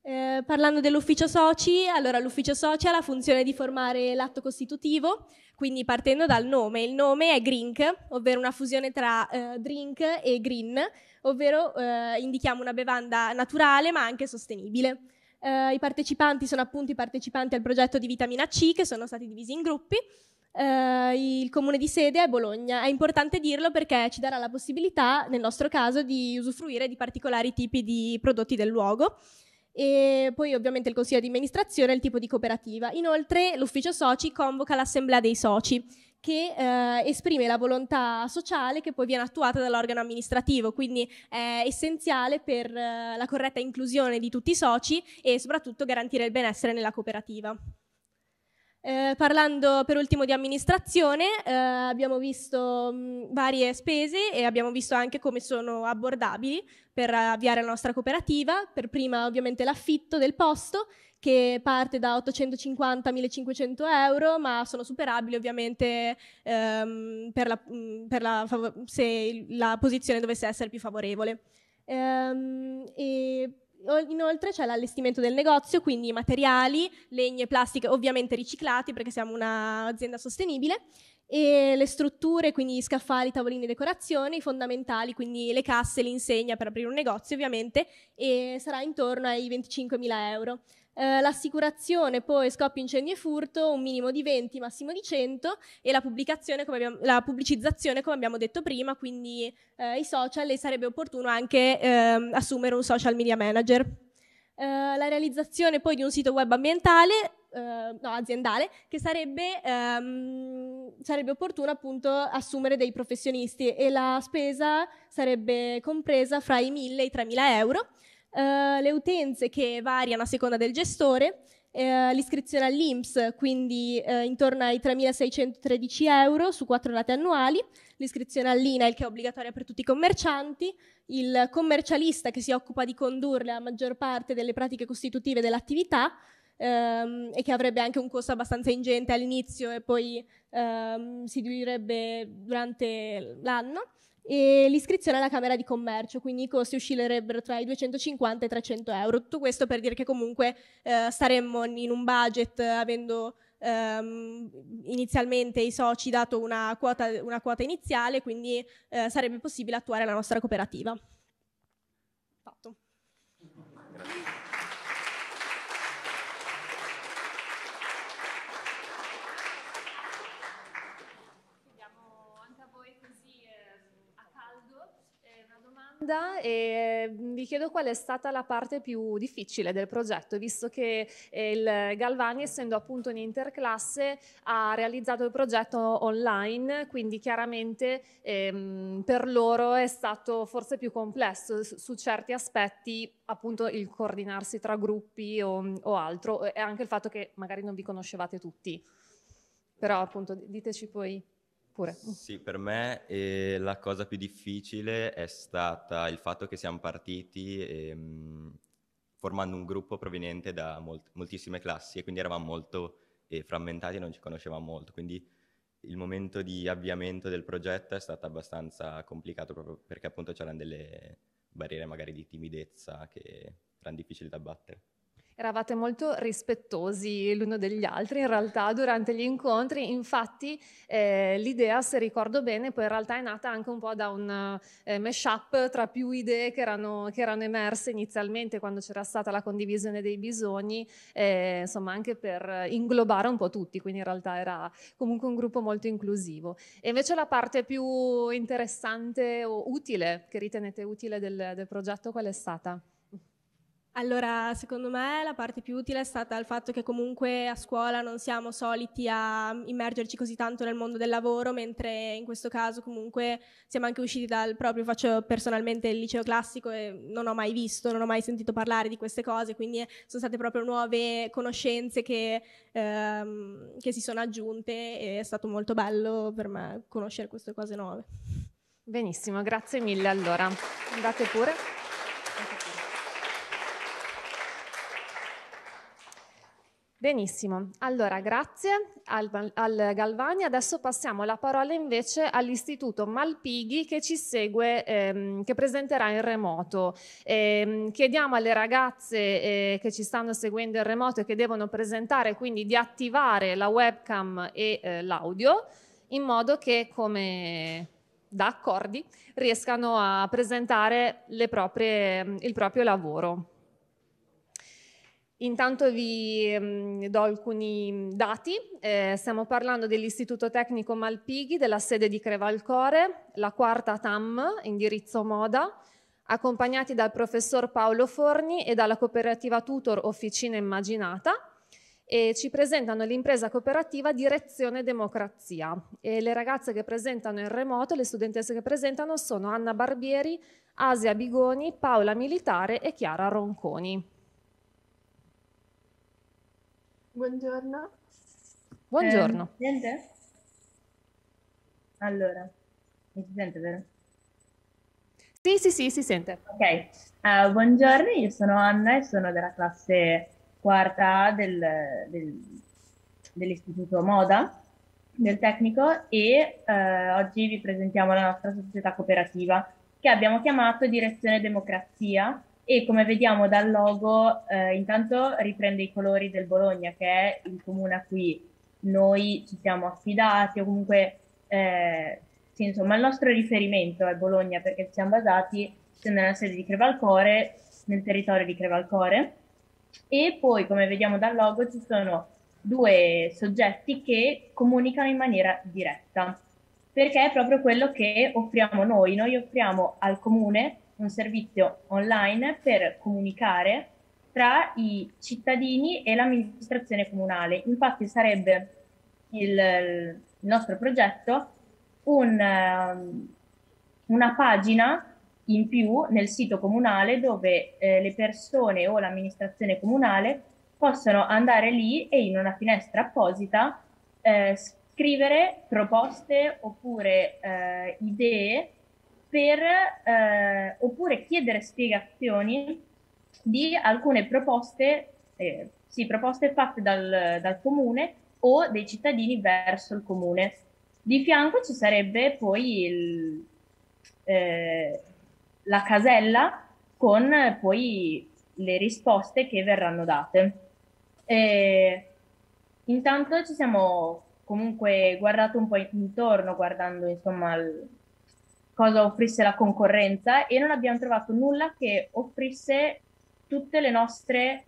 Eh, parlando dell'ufficio soci, allora l'ufficio soci ha la funzione di formare l'atto costitutivo, quindi partendo dal nome. Il nome è Grink, ovvero una fusione tra eh, drink e green, ovvero eh, indichiamo una bevanda naturale ma anche sostenibile. Eh, I partecipanti sono appunto i partecipanti al progetto di vitamina C che sono stati divisi in gruppi. Eh, il comune di sede è Bologna. È importante dirlo perché ci darà la possibilità, nel nostro caso, di usufruire di particolari tipi di prodotti del luogo e poi ovviamente il consiglio di amministrazione e il tipo di cooperativa. Inoltre l'ufficio soci convoca l'assemblea dei soci che eh, esprime la volontà sociale che poi viene attuata dall'organo amministrativo, quindi è essenziale per eh, la corretta inclusione di tutti i soci e soprattutto garantire il benessere nella cooperativa. Eh, parlando per ultimo di amministrazione, eh, abbiamo visto mh, mm, varie spese e abbiamo visto anche come sono abbordabili per avviare la nostra cooperativa, per prima ovviamente l'affitto del posto che parte da 850 1500 euro, ma sono superabili ovviamente ehm, per la, mh, mm, per la se la posizione dovesse essere più favorevole. Ehm, e Inoltre c'è l'allestimento del negozio, quindi materiali, legne, plastiche, ovviamente riciclati perché siamo un'azienda sostenibile, e le strutture, quindi scaffali, tavolini, decorazioni, i fondamentali, quindi le casse, l'insegna per aprire un negozio ovviamente, e sarà intorno ai 25.000 euro. Eh, l'assicurazione poi scoppio incendio e furto un minimo di 20, massimo di 100 e la, come abbiamo, la pubblicizzazione come abbiamo detto prima, quindi eh, i social e sarebbe opportuno anche eh, assumere un social media manager. Eh, la realizzazione poi di un sito web ambientale Uh, no, aziendale, che sarebbe, um, sarebbe, opportuno appunto assumere dei professionisti e la spesa sarebbe compresa fra i 1.000 e i 3.000 euro. Eh, le utenze che variano a seconda del gestore, eh, l'iscrizione all'INPS, quindi eh, intorno ai 3.613 euro su quattro rate annuali, l'iscrizione all'INAIL che è obbligatoria per tutti i commercianti, il commercialista che si occupa di condurre la maggior parte delle pratiche costitutive dell'attività ehm, e che avrebbe anche un costo abbastanza ingente all'inizio e poi ehm, si diluirebbe durante l'anno e l'iscrizione alla Camera di Commercio, quindi i costi oscillerebbero tra i 250 e i 300 euro. Tutto questo per dire che comunque eh, saremmo in un budget avendo ehm, inizialmente i soci dato una quota, una quota iniziale, quindi eh, sarebbe possibile attuare la nostra cooperativa. Fatto. Grazie. domanda e mm, vi chiedo qual è stata la parte più difficile del progetto, visto che eh, il Galvani, essendo appunto in interclasse, ha realizzato il progetto online, quindi chiaramente ehm, per loro è stato forse più complesso su, certi aspetti, appunto il coordinarsi tra gruppi o, mm, o altro, e anche il fatto che magari non vi conoscevate tutti. Però appunto diteci poi pure. Mm. Sì, per me eh, la cosa più difficile è stata il fatto che siamo partiti ehm, formando un gruppo proveniente da molt- moltissime classi e quindi eravamo molto eh, frammentati e non ci conoscevamo molto, quindi il momento di avviamento del progetto è stato abbastanza complicato proprio perché appunto c'erano delle barriere magari di timidezza che erano difficili da battere eravate molto rispettosi l'uno degli altri in realtà durante gli incontri, infatti eh, l'idea se ricordo bene poi in realtà è nata anche un po' da un eh, mashup tra più idee che erano, che erano, emerse inizialmente quando c'era stata la condivisione dei bisogni, eh, insomma anche per inglobare un po' tutti, quindi in realtà era comunque un gruppo molto inclusivo. E invece la parte più interessante o utile, che ritenete utile del, del progetto, qual è stata? Allora, secondo me la parte più utile è stata il fatto che comunque a scuola non siamo soliti a immergerci così tanto nel mondo del lavoro, mentre in questo caso comunque siamo anche usciti dal proprio, faccio personalmente il liceo classico e non ho mai visto, non ho mai sentito parlare di queste cose, quindi sono state proprio nuove conoscenze che, ehm, che si sono aggiunte e è stato molto bello per me conoscere queste cose nuove. Benissimo, grazie mille allora. Andate pure. Benissimo, allora grazie al, al, Galvani. Adesso passiamo la parola invece all'Istituto Malpighi che ci segue, ehm, che presenterà in remoto. Ehm, chiediamo alle ragazze eh, che ci stanno seguendo in remoto e che devono presentare quindi di attivare la webcam e eh, l'audio in modo che come da accordi riescano a presentare proprie, il proprio lavoro. Intanto vi mm, do alcuni mm, dati. Eh, stiamo parlando dell'Istituto Tecnico Malpighi, della sede di Crevalcore, la quarta TAM, indirizzo Moda, accompagnati dal professor Paolo Forni e dalla cooperativa Tutor Officina Immaginata. E ci presentano l'impresa cooperativa Direzione Democrazia. E le ragazze che presentano in remoto, le studentesse che presentano sono Anna Barbieri, Asia Bigoni, Paola Militare e Chiara Ronconi. Buongiorno. Buongiorno. Eh, sente? Allora, mi si sente vero? Sì, sì, sì, si sente. Ok, uh, buongiorno, io sono Anna e sono della classe quarta del, del, dell'istituto Moda del tecnico e uh, oggi vi presentiamo la nostra società cooperativa che abbiamo chiamato Direzione Democrazia e come vediamo dal logo eh, intanto riprende i colori del Bologna che è il comune a cui noi ci siamo affidati o comunque eh, sì, insomma il nostro riferimento è Bologna perché ci siamo basati essendo nella sede di Crevalcore nel territorio di Crevalcore e poi come vediamo dal logo ci sono due soggetti che comunicano in maniera diretta perché è proprio quello che offriamo noi noi offriamo al comune un servizio online per comunicare tra i cittadini e l'amministrazione comunale. Infatti sarebbe il, il nostro progetto un, ehm, una pagina in più nel sito comunale dove eh, le persone o l'amministrazione comunale possono andare lì e in una finestra apposita eh, scrivere proposte oppure eh, idee per, eh, oppure chiedere spiegazioni di alcune proposte, eh, sì, proposte fatte dal, dal comune o dei cittadini verso il comune. Di fianco ci sarebbe poi il, eh, la casella con poi le risposte che verranno date. E intanto ci siamo comunque guardati un po' intorno, guardando insomma cosa offrisse la concorrenza e non abbiamo trovato nulla che offrisse tutte le nostre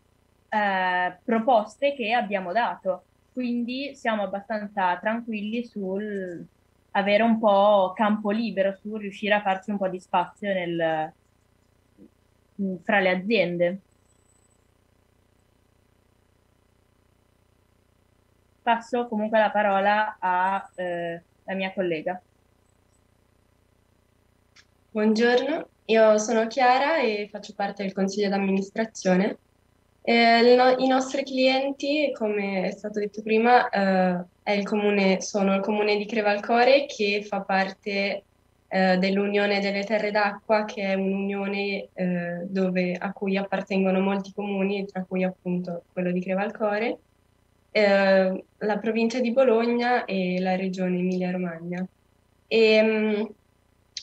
eh, proposte che abbiamo dato. Quindi siamo abbastanza tranquilli sul avere un po' campo libero, sul riuscire a farci un po' di spazio nel, fra le aziende. Passo comunque la parola alla eh, mia collega. Buongiorno, io sono Chiara e faccio parte del consiglio d'amministrazione. Eh, no, I nostri clienti, come è stato detto prima, eh, il comune, sono il comune di Crevalcore che fa parte eh, dell'Unione delle Terre d'Acqua, che è un'unione eh, dove, a cui appartengono molti comuni, tra cui appunto quello di Crevalcore, eh, la provincia di Bologna e la regione Emilia-Romagna. E, ehm,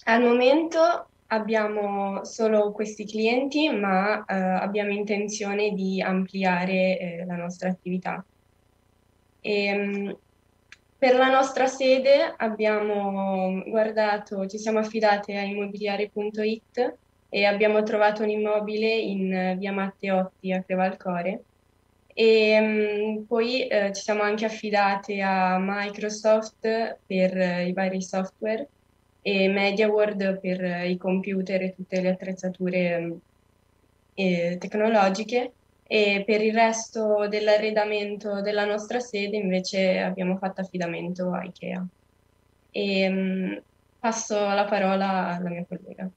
al momento abbiamo solo questi clienti, ma eh, abbiamo intenzione di ampliare eh, la nostra attività. E, ehm, per la nostra sede abbiamo guardato, ci siamo affidate a immobiliare.it e abbiamo trovato un immobile in eh, via Matteotti a Crevalcore e um, poi eh, ci siamo anche affidate a Microsoft per eh, i vari software e MediaWorld per eh, i computer e tutte le attrezzature eh, tecnologiche e per il resto dell'arredamento della nostra sede invece abbiamo fatto affidamento a Ikea. E, mh, mm, passo la parola alla mia collega.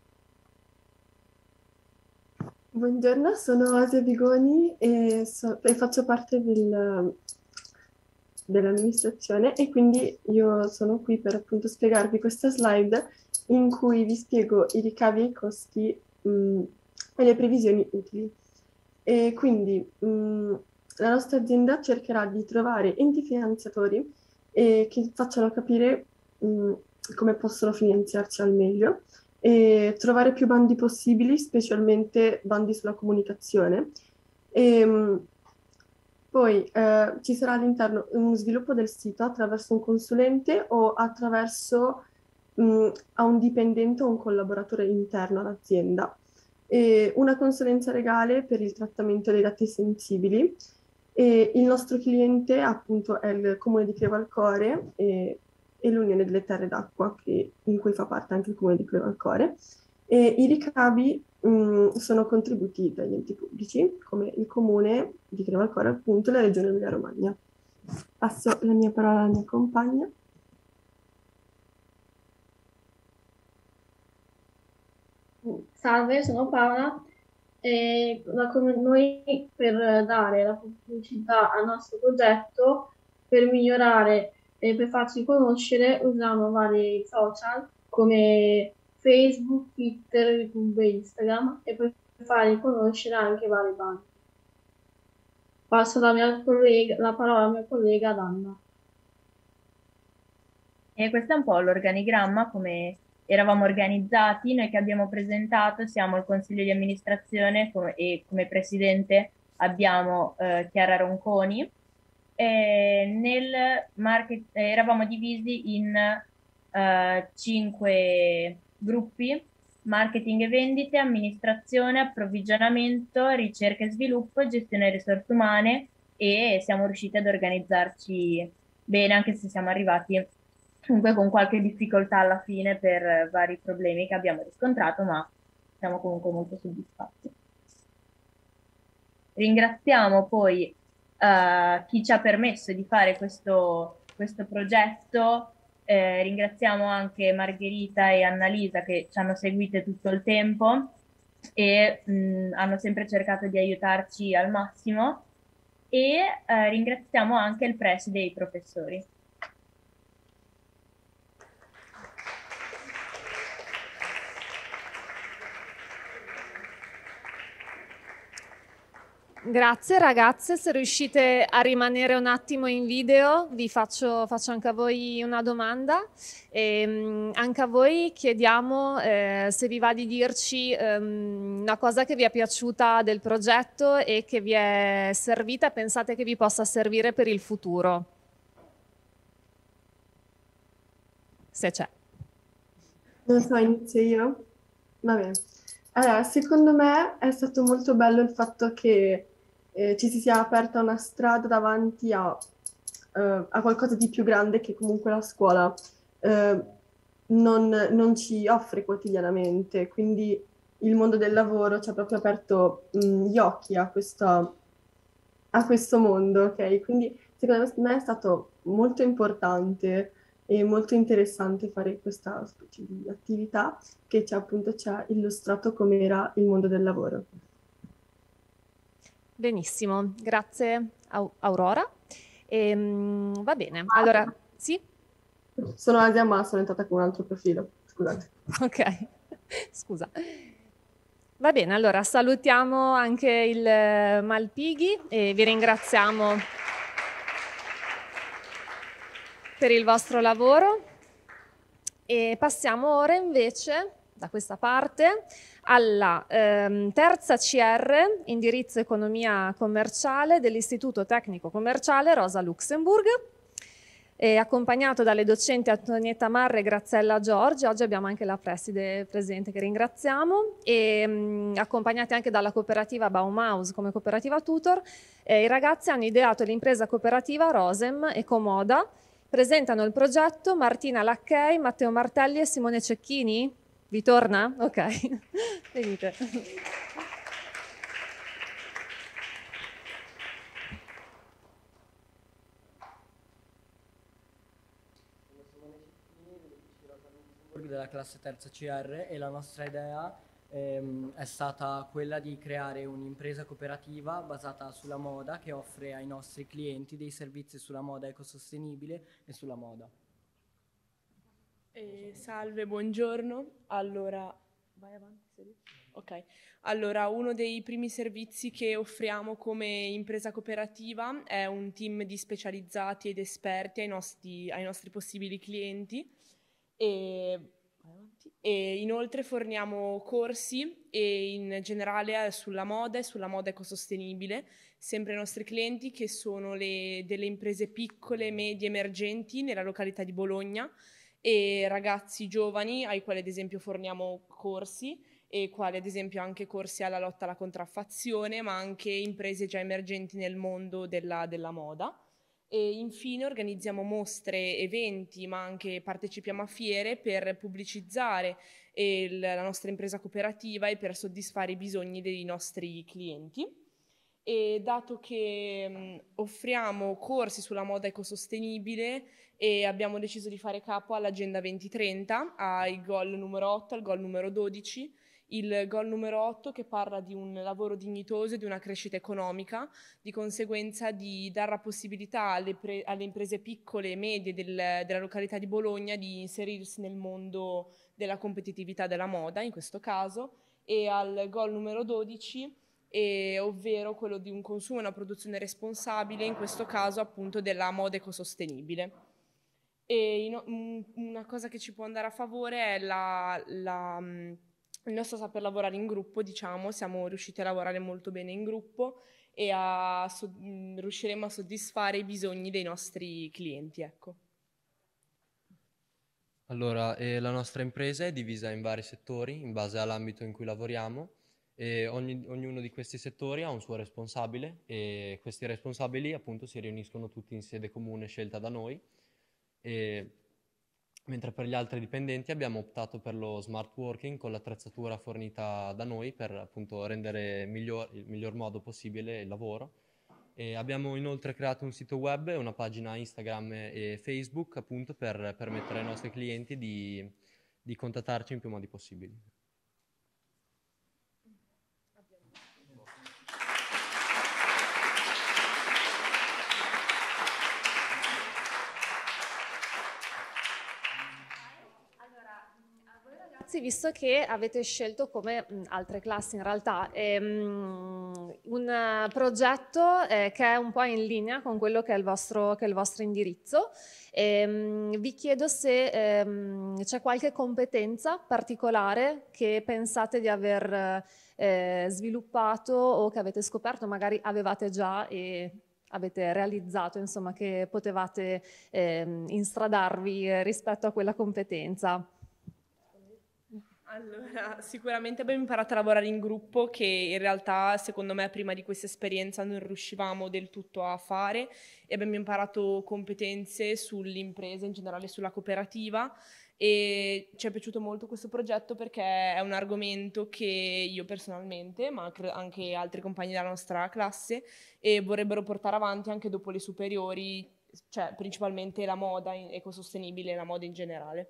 Buongiorno, sono Asia Bigoni e, so- e faccio parte del, dell'amministrazione e quindi io sono qui per appunto spiegarvi questa slide in cui vi spiego i ricavi e i costi mh, mm, e le previsioni utili. E quindi mh, mm, la nostra azienda cercherà di trovare enti finanziatori e eh, che facciano capire mh, mm, come possono finanziarci al meglio e trovare più bandi possibili, specialmente bandi sulla comunicazione. E, ehm, poi eh, ci sarà all'interno uno sviluppo del sito attraverso un consulente o attraverso mh, mm, a un dipendente o un collaboratore interno all'azienda. E una consulenza legale per il trattamento dei dati sensibili. E il nostro cliente appunto è il comune di Crevalcore e, e l'Unione delle Terre d'Acqua che, in cui fa parte anche il comune di Crevalcore. E I ricavi mh, sono contributi dagli enti pubblici, come il comune di Crevalcore, appunto, e la regione Emilia-Romagna. Passo la mia parola alla mia compagna. Salve, sono Paola. E noi per dare la pubblicità al nostro progetto, per migliorare e per farci conoscere, usiamo vari social come Facebook, Twitter, YouTube e Instagram e per fare conoscere anche varie banche. Passo la, mia collega, la parola alla mia collega ad Anna. E eh, questo è un po' l'organigramma come eravamo organizzati, noi che abbiamo presentato siamo il consiglio di amministrazione e come presidente abbiamo eh, Chiara Ronconi. Market, eh, eravamo divisi in eh, cinque gruppi, marketing e vendite, amministrazione, approvvigionamento, ricerca e sviluppo, gestione e risorse umane e siamo riusciti ad organizzarci bene anche se siamo arrivati comunque con qualche difficoltà alla fine per vari problemi che abbiamo riscontrato, ma siamo comunque molto soddisfatti. Ringraziamo poi uh, chi ci ha permesso di fare questo, questo progetto eh, ringraziamo anche Margherita e Annalisa che ci hanno seguite tutto il tempo e mh, mm, hanno sempre cercato di aiutarci al massimo e eh, ringraziamo anche il preside e i professori. Grazie ragazze, se riuscite a rimanere un attimo in video vi faccio, faccio anche a voi una domanda e ehm, anche a voi chiediamo eh, se vi va di dirci ehm, una cosa che vi è piaciuta del progetto e che vi è servita e pensate che vi possa servire per il futuro. Se c'è. Non so, inizio io? Va bene. Allora, secondo me è stato molto bello il fatto che eh, ci si sia aperta una strada davanti a, eh, a, qualcosa di più grande che comunque la scuola eh, non, non, ci offre quotidianamente. Quindi il mondo del lavoro ci ha proprio aperto mh, mm, gli occhi a, questa, a questo mondo, ok? Quindi secondo me è stato molto importante e molto interessante fare questa specie di attività che ci appunto ci ha illustrato com'era il mondo del lavoro. Benissimo, grazie Aurora. E, ehm, va bene, allora sì? Sono Asia ma sono entrata con un altro profilo, scusate. Ok, scusa. Va bene, allora salutiamo anche il eh, Malpighi e vi ringraziamo per il vostro lavoro e passiamo ora invece da questa parte alla ehm, terza CR, indirizzo economia commerciale dell'Istituto Tecnico Commerciale Rosa Luxemburg, eh, accompagnato dalle docenti Antonietta Marre e Graziella Giorgi, oggi abbiamo anche la preside presente che ringraziamo, e mh, mm, accompagnati anche dalla cooperativa Baumhaus come cooperativa tutor, eh, i ragazzi hanno ideato l'impresa cooperativa Rosem e Comoda, presentano il progetto Martina Lacchei, Matteo Martelli e Simone Cecchini, vi torna? Ok, venite. della classe terza CR e la nostra idea ehm, è stata quella di creare un'impresa cooperativa basata sulla moda che offre ai nostri clienti dei servizi sulla moda ecosostenibile e sulla moda. Eh, salve, buongiorno. Allora, vai avanti, Ok, allora uno dei primi servizi che offriamo come impresa cooperativa è un team di specializzati ed esperti ai nostri, ai nostri possibili clienti e, e, inoltre forniamo corsi e in generale sulla moda e sulla moda ecosostenibile, sempre ai nostri clienti che sono le, delle imprese piccole, medie, emergenti nella località di Bologna e ragazzi giovani ai quali ad esempio forniamo corsi e quali ad esempio anche corsi alla lotta alla contraffazione, ma anche imprese già emergenti nel mondo della, della moda. E infine organizziamo mostre, eventi, ma anche partecipiamo a fiere per pubblicizzare il, la nostra impresa cooperativa e per soddisfare i bisogni dei nostri clienti e dato che mh, mm, offriamo corsi sulla moda ecosostenibile e abbiamo deciso di fare capo all'agenda 2030, ai goal numero 8, al goal numero 12, il goal numero 8 che parla di un lavoro dignitoso e di una crescita economica, di conseguenza di dare la possibilità alle, pre- alle imprese piccole e medie del, della località di Bologna di inserirsi nel mondo della competitività della moda, in questo caso, e al goal numero 12 e, eh, ovvero quello di un consumo e una produzione responsabile, in questo caso appunto della moda ecosostenibile. E in, una cosa che ci può andare a favore è la, la, il mm, nostro saper lavorare in gruppo, diciamo, siamo riusciti a lavorare molto bene in gruppo e a, so, mm, riusciremo a soddisfare i bisogni dei nostri clienti. Ecco. Allora, eh, la nostra impresa è divisa in vari settori in base all'ambito in cui lavoriamo Ogni, ognuno di questi settori ha un suo responsabile e questi responsabili appunto si riuniscono tutti in sede comune scelta da noi, e, mentre per gli altri dipendenti abbiamo optato per lo smart working con l'attrezzatura fornita da noi per appunto rendere miglior, il miglior modo possibile il lavoro. E abbiamo inoltre creato un sito web e una pagina Instagram e Facebook appunto per permettere ai nostri clienti di, di contattarci in più modi possibili. ragazzi, visto che avete scelto come altre classi in realtà ehm, un progetto eh, che è un po' in linea con quello che è il vostro, è il vostro indirizzo, ehm, vi chiedo se ehm, c'è qualche competenza particolare che pensate di aver eh, sviluppato o che avete scoperto, magari avevate già e avete realizzato insomma, che potevate ehm, instradarvi eh, rispetto a quella competenza. Allora, sicuramente abbiamo imparato a lavorare in gruppo che in realtà secondo me prima di questa esperienza non riuscivamo del tutto a fare e abbiamo imparato competenze sull'impresa, in generale sulla cooperativa e ci è piaciuto molto questo progetto perché è un argomento che io personalmente, ma anche altri compagni della nostra classe, vorrebbero portare avanti anche dopo le superiori, cioè principalmente la moda ecosostenibile e la moda in generale.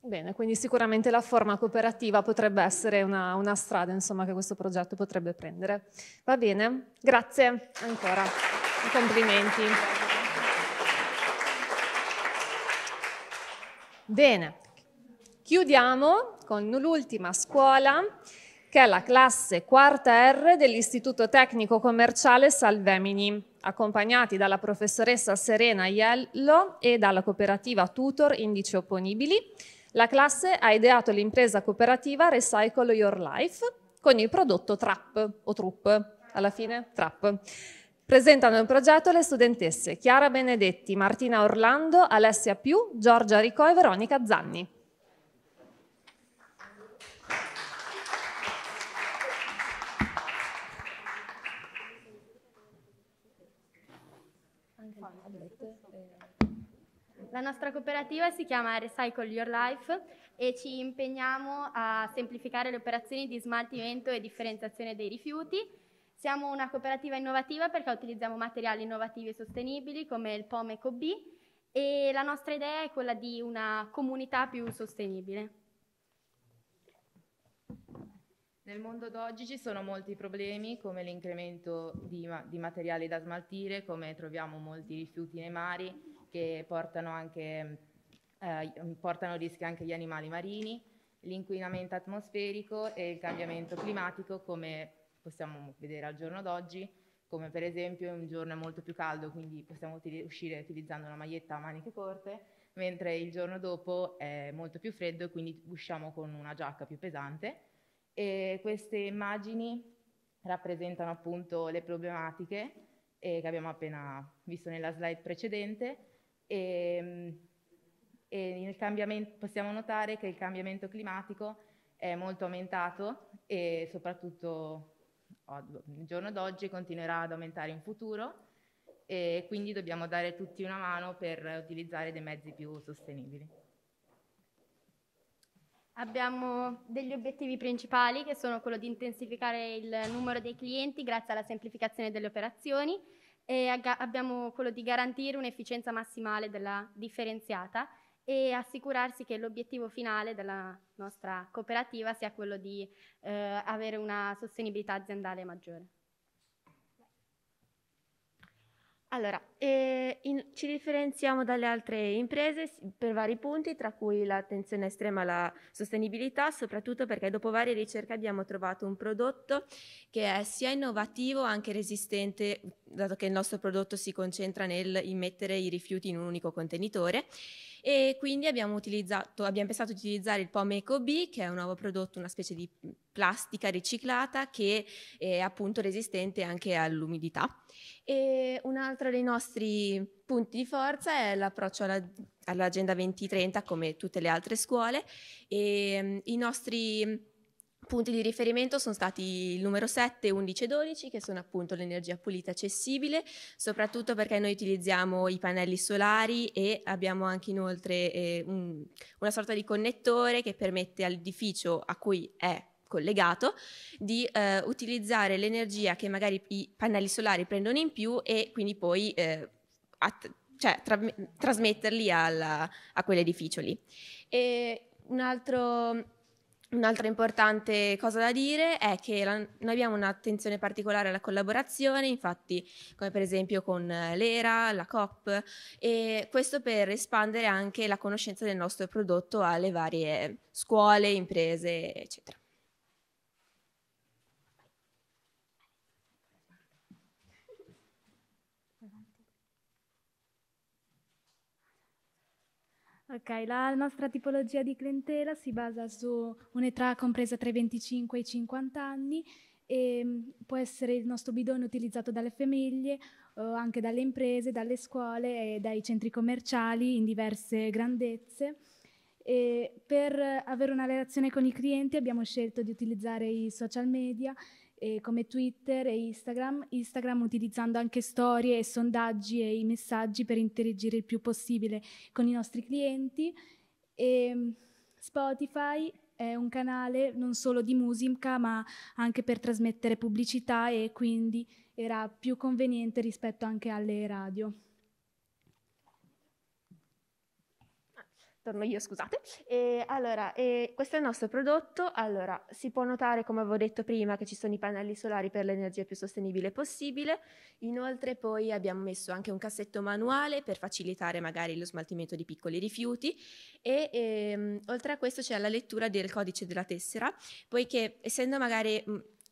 Bene, quindi sicuramente la forma cooperativa potrebbe essere una, una strada insomma, che questo progetto potrebbe prendere. Va bene, grazie ancora, complimenti. Bene, chiudiamo con l'ultima scuola che è la classe quarta R dell'Istituto Tecnico Commerciale Salvemini, accompagnati dalla professoressa Serena Iello e dalla cooperativa Tutor Indici Opponibili la classe ha ideato l'impresa cooperativa Recycle Your Life con il prodotto TRAP o TRUP, alla fine TRAP. Presentano il progetto le studentesse Chiara Benedetti, Martina Orlando, Alessia Più, Giorgia Ricò e Veronica Zanni. La nostra cooperativa si chiama Recycle Your Life e ci impegniamo a semplificare le operazioni di smaltimento e differenziazione dei rifiuti. Siamo una cooperativa innovativa perché utilizziamo materiali innovativi e sostenibili come il POM Eco B e la nostra idea è quella di una comunità più sostenibile. Nel mondo d'oggi ci sono molti problemi come l'incremento di, ma di materiali da smaltire, come troviamo molti rifiuti nei mari, che portano, anche, eh, portano a rischio anche gli animali marini, l'inquinamento atmosferico e il cambiamento climatico come possiamo vedere al giorno d'oggi, come per esempio un giorno è molto più caldo, quindi possiamo uti- uscire utilizzando una maglietta a maniche corte, mentre il giorno dopo è molto più freddo e quindi usciamo con una giacca più pesante. E queste immagini rappresentano appunto le problematiche eh, che abbiamo appena visto nella slide precedente Ehm, e, e possiamo notare che il cambiamento climatico è molto aumentato e soprattutto il giorno d'oggi continuerà ad aumentare in futuro e quindi dobbiamo dare tutti una mano per utilizzare dei mezzi più sostenibili. Abbiamo degli obiettivi principali che sono quello di intensificare il numero dei clienti grazie alla semplificazione delle operazioni, e abbiamo quello di garantire un'efficienza massimale della differenziata e assicurarsi che l'obiettivo finale della nostra cooperativa sia quello di eh, avere una sostenibilità aziendale maggiore. Allora, eh, in, ci differenziamo dalle altre imprese per vari punti, tra cui l'attenzione estrema alla sostenibilità, soprattutto perché dopo varie ricerche abbiamo trovato un prodotto che è sia innovativo anche resistente, dato che il nostro prodotto si concentra nel immettere i rifiuti in un unico contenitore, e quindi abbiamo, utilizzato, abbiamo pensato di utilizzare il POM Eco B che è un nuovo prodotto, una specie di plastica riciclata che è appunto resistente anche all'umidità. E un altro dei nostri punti di forza è l'approccio alla, all'Agenda 2030 come tutte le altre scuole e mm, i nostri Punti di riferimento sono stati il numero 7, 11 e 12, che sono appunto l'energia pulita accessibile, soprattutto perché noi utilizziamo i pannelli solari e abbiamo anche inoltre eh, un, una sorta di connettore che permette all'edificio a cui è collegato di eh, utilizzare l'energia che magari i pannelli solari prendono in più e quindi poi eh, cioè, tra trasmetterli alla, a quell'edificio lì. E un altro Un'altra importante cosa da dire è che la, noi abbiamo un'attenzione particolare alla collaborazione, infatti come per esempio con eh, l'ERA, la COP, e questo per espandere anche la conoscenza del nostro prodotto alle varie scuole, imprese, eccetera. Ok, la nostra tipologia di clientela si basa su un'età compresa tra i 25 e i 50 anni e mm, può essere il nostro bidone utilizzato dalle famiglie o anche dalle imprese, dalle scuole e dai centri commerciali in diverse grandezze. E per avere una relazione con i clienti abbiamo scelto di utilizzare i social media eh, come Twitter e Instagram, Instagram utilizzando anche storie e sondaggi e i messaggi per interagire il più possibile con i nostri clienti. E ehm, Spotify è un canale non solo di musica ma anche per trasmettere pubblicità e quindi era più conveniente rispetto anche alle radio. torno io, scusate. E, allora, e questo è il nostro prodotto. Allora, si può notare, come avevo detto prima, che ci sono i pannelli solari per l'energia più sostenibile possibile. Inoltre poi abbiamo messo anche un cassetto manuale per facilitare magari lo smaltimento di piccoli rifiuti e ehm, oltre a questo c'è la lettura del codice della tessera, poiché essendo magari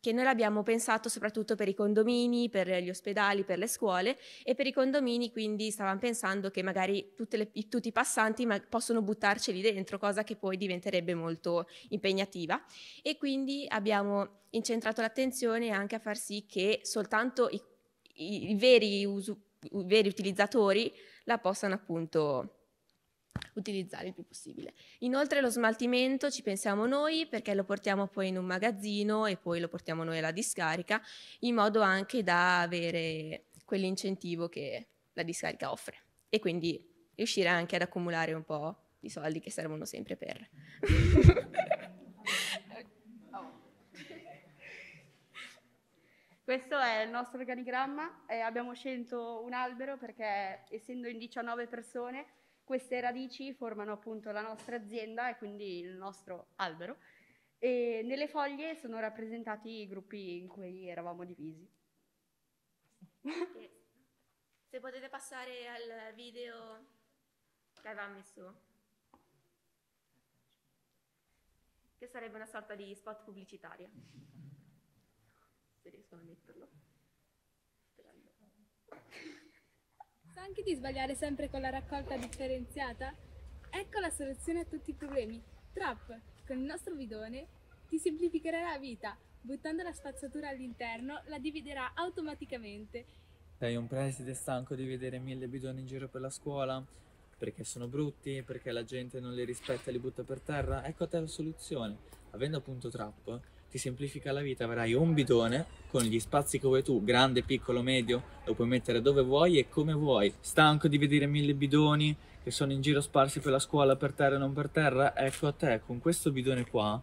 che noi l'abbiamo pensato soprattutto per i condomini, per gli ospedali, per le scuole e per i condomini quindi stavamo pensando che magari le, tutti i passanti possono buttarceli dentro, cosa che poi diventerebbe molto impegnativa e quindi abbiamo incentrato l'attenzione anche a far sì che soltanto i, i, veri, usu, i veri utilizzatori la possano appunto utilizzare il più possibile. Inoltre lo smaltimento ci pensiamo noi perché lo portiamo poi in un magazzino e poi lo portiamo noi alla discarica in modo anche da avere quell'incentivo che la discarica offre e quindi riuscire anche ad accumulare un po' di soldi che servono sempre per... Questo è il nostro organigramma, eh, abbiamo scelto un albero perché essendo in 19 persone queste radici formano appunto la nostra azienda e quindi il nostro albero e nelle foglie sono rappresentati i gruppi in cui eravamo divisi. Se potete passare al video che avevamo messo, che sarebbe una sorta di spot pubblicitaria. Se riescono a metterlo. Sperando. Stanchi di sbagliare sempre con la raccolta differenziata? Ecco la soluzione a tutti i problemi. Trap, con il nostro bidone, ti semplificherà la vita. Buttando la spazzatura all'interno, la dividerà automaticamente. Sei un preside stanco di vedere mille bidoni in giro per la scuola? Perché sono brutti? Perché la gente non li rispetta e li butta per terra? Ecco a te la soluzione. Avendo appunto Trap, ti semplifica la vita, avrai un bidone con gli spazi come tu, grande, piccolo, medio, lo puoi mettere dove vuoi e come vuoi. Stanco di vedere mille bidoni che sono in giro sparsi per la scuola, per terra e non per terra? Ecco a te, con questo bidone qua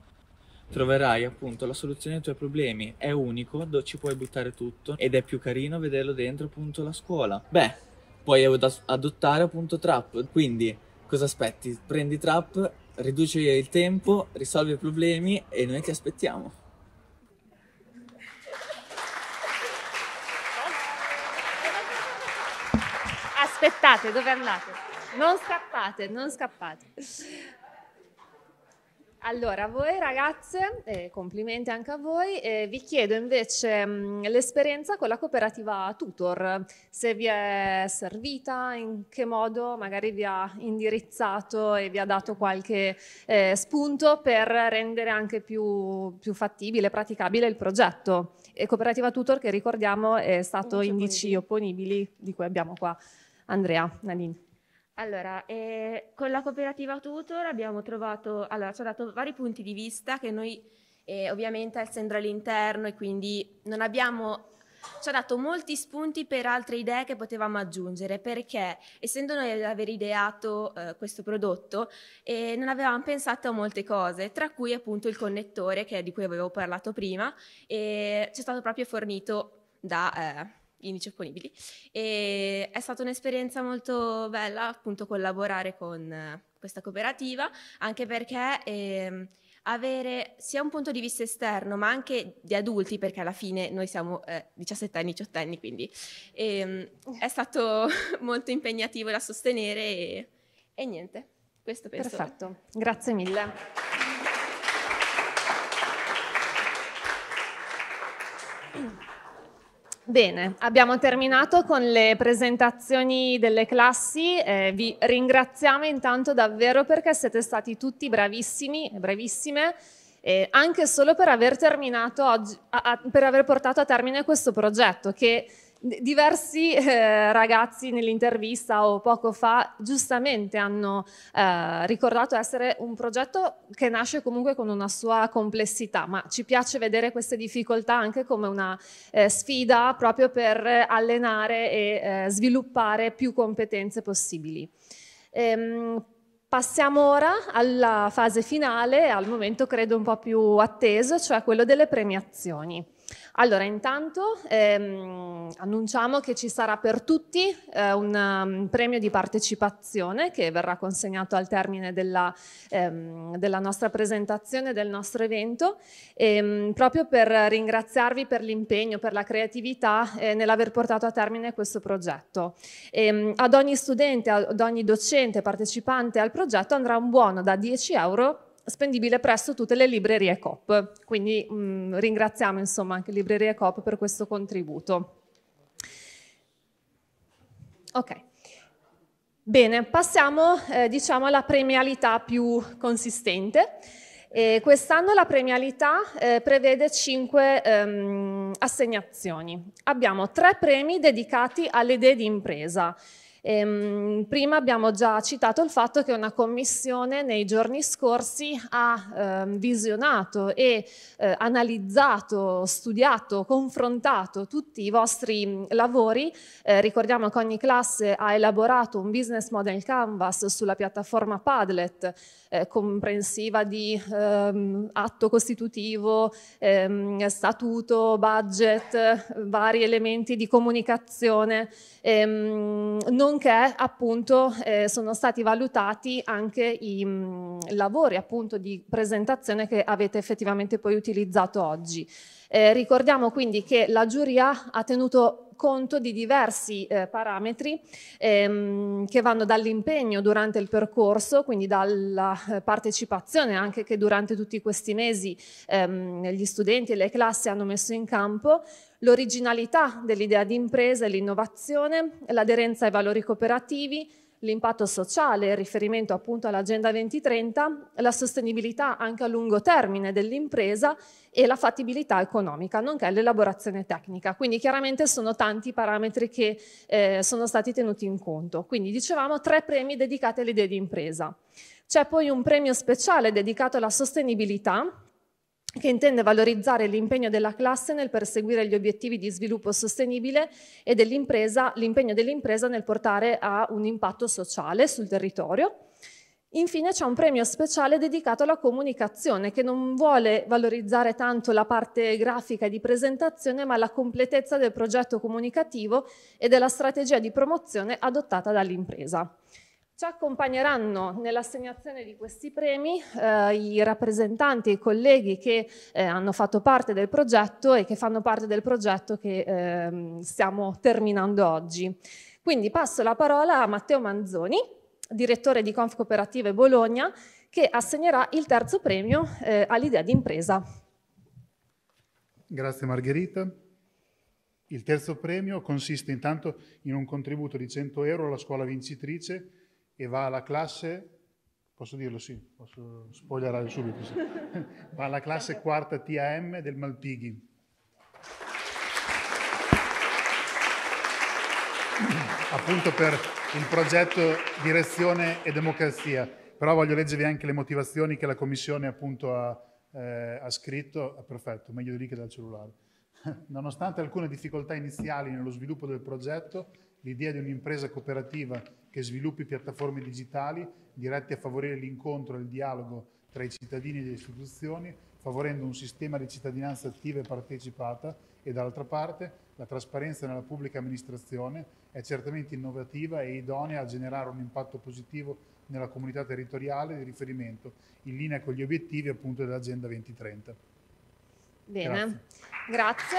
troverai appunto la soluzione ai tuoi problemi. È unico, ci puoi buttare tutto ed è più carino vederlo dentro appunto la scuola. Beh, puoi adottare appunto Trap, quindi cosa aspetti? Prendi Trap, riduci il tempo, risolvi i problemi e noi ti aspettiamo. aspettate, dove andate? Non scappate, non scappate. Allora, voi ragazze, eh, complimenti anche a voi, eh, vi chiedo invece l'esperienza con la cooperativa Tutor, se vi è servita, in che modo magari vi ha indirizzato e vi ha dato qualche eh, spunto per rendere anche più, più fattibile, praticabile il progetto. E cooperativa Tutor che ricordiamo è stato Indice in Opponibili, di cui abbiamo qua Andrea Nadine. Allora, eh, con la cooperativa Tutor abbiamo trovato, allora ci ha dato vari punti di vista che noi eh, ovviamente essendo all'interno e quindi non abbiamo ci ha dato molti spunti per altre idee che potevamo aggiungere perché essendo noi ad aver ideato eh, questo prodotto eh, non avevamo pensato a molte cose tra cui appunto il connettore che, di cui avevo parlato prima e ci è stato proprio fornito da, eh, indici opponibili. E è stata un'esperienza molto bella appunto collaborare con eh, questa cooperativa, anche perché eh, avere sia un punto di vista esterno, ma anche di adulti, perché alla fine noi siamo eh, 17 anni, 18 anni, quindi eh, è stato molto impegnativo da sostenere e, e niente, questo penso. Perfetto, grazie mille. Bene, abbiamo terminato con le presentazioni delle classi, eh, vi ringraziamo intanto davvero perché siete stati tutti bravissimi e bravissime, eh, anche solo per aver, oggi, a, a, per aver portato a termine questo progetto che diversi eh, ragazzi nell'intervista o poco fa giustamente hanno eh, ricordato essere un progetto che nasce comunque con una sua complessità, ma ci piace vedere queste difficoltà anche come una eh, sfida proprio per allenare e eh, sviluppare più competenze possibili. Ehm, Passiamo ora alla fase finale, al momento credo un po' più atteso, cioè quello delle premiazioni. Allora, intanto ehm, annunciamo che ci sarà per tutti eh, un um, premio di partecipazione che verrà consegnato al termine della, ehm, della nostra presentazione, del nostro evento, ehm, proprio per ringraziarvi per l'impegno, per la creatività eh, nell'aver portato a termine questo progetto. Ehm, ad ogni studente, ad ogni docente partecipante al progetto andrà un buono da 10 euro spendibile presso tutte le librerie COP. Quindi mh, mm, ringraziamo insomma anche Librerie COP per questo contributo. Ok. Bene, passiamo eh, diciamo alla premialità più consistente. Eh, quest'anno la premialità eh, prevede cinque ehm, assegnazioni. Abbiamo tre premi dedicati alle idee di impresa. Ehm, prima abbiamo già citato il fatto che una commissione nei giorni scorsi ha eh, visionato e eh, analizzato, studiato, confrontato tutti i vostri mm, lavori. Eh, ricordiamo che ogni classe ha elaborato un business model canvas sulla piattaforma Padlet eh, comprensiva di ehm, atto costitutivo, ehm, statuto, budget, vari elementi di comunicazione, ehm, nonché appunto eh, sono stati valutati anche i mh, mm, lavori appunto di presentazione che avete effettivamente poi utilizzato oggi. Eh, ricordiamo quindi che la giuria ha tenuto conto di diversi eh, parametri ehm, che vanno dall'impegno durante il percorso, quindi dalla eh, partecipazione anche che durante tutti questi mesi ehm, gli studenti e le classi hanno messo in campo, l'originalità dell'idea di impresa e l'innovazione, l'aderenza ai valori cooperativi, l'impatto sociale, il riferimento appunto all'Agenda 2030, la sostenibilità anche a lungo termine dell'impresa e la fattibilità economica, nonché l'elaborazione tecnica. Quindi chiaramente sono tanti i parametri che eh, sono stati tenuti in conto. Quindi dicevamo tre premi dedicati alle idee di impresa. C'è poi un premio speciale dedicato alla sostenibilità, che intende valorizzare l'impegno della classe nel perseguire gli obiettivi di sviluppo sostenibile e l'impegno dell'impresa nel portare a un impatto sociale sul territorio. Infine c'è un premio speciale dedicato alla comunicazione che non vuole valorizzare tanto la parte grafica di presentazione ma la completezza del progetto comunicativo e della strategia di promozione adottata dall'impresa. Ci accompagneranno nell'assegnazione di questi premi eh, i rappresentanti e i colleghi che eh, hanno fatto parte del progetto e che fanno parte del progetto che eh, stiamo terminando oggi. Quindi passo la parola a Matteo Manzoni, direttore di Conf Cooperative Bologna, che assegnerà il terzo premio eh, all'idea di impresa. Grazie Margherita. Il terzo premio consiste intanto in un contributo di 100 euro alla scuola vincitrice e va alla classe, posso dirlo sì, posso spoilerare subito, sì. va alla classe quarta TAM del Malpighi. appunto per il progetto Direzione e Democrazia. Però voglio leggervi anche le motivazioni che la Commissione appunto ha, eh, ha scritto. perfetto, meglio di lì che dal cellulare. Nonostante alcune difficoltà iniziali nello sviluppo del progetto, l'idea di un'impresa cooperativa che sviluppi piattaforme digitali dirette a favorire l'incontro e il dialogo tra i cittadini e le istituzioni, favorendo un sistema di cittadinanza attiva e partecipata e dall'altra parte la trasparenza nella pubblica amministrazione è certamente innovativa e idonea a generare un impatto positivo nella comunità territoriale di riferimento, in linea con gli obiettivi appunto dell'Agenda 2030. Bene, grazie. grazie.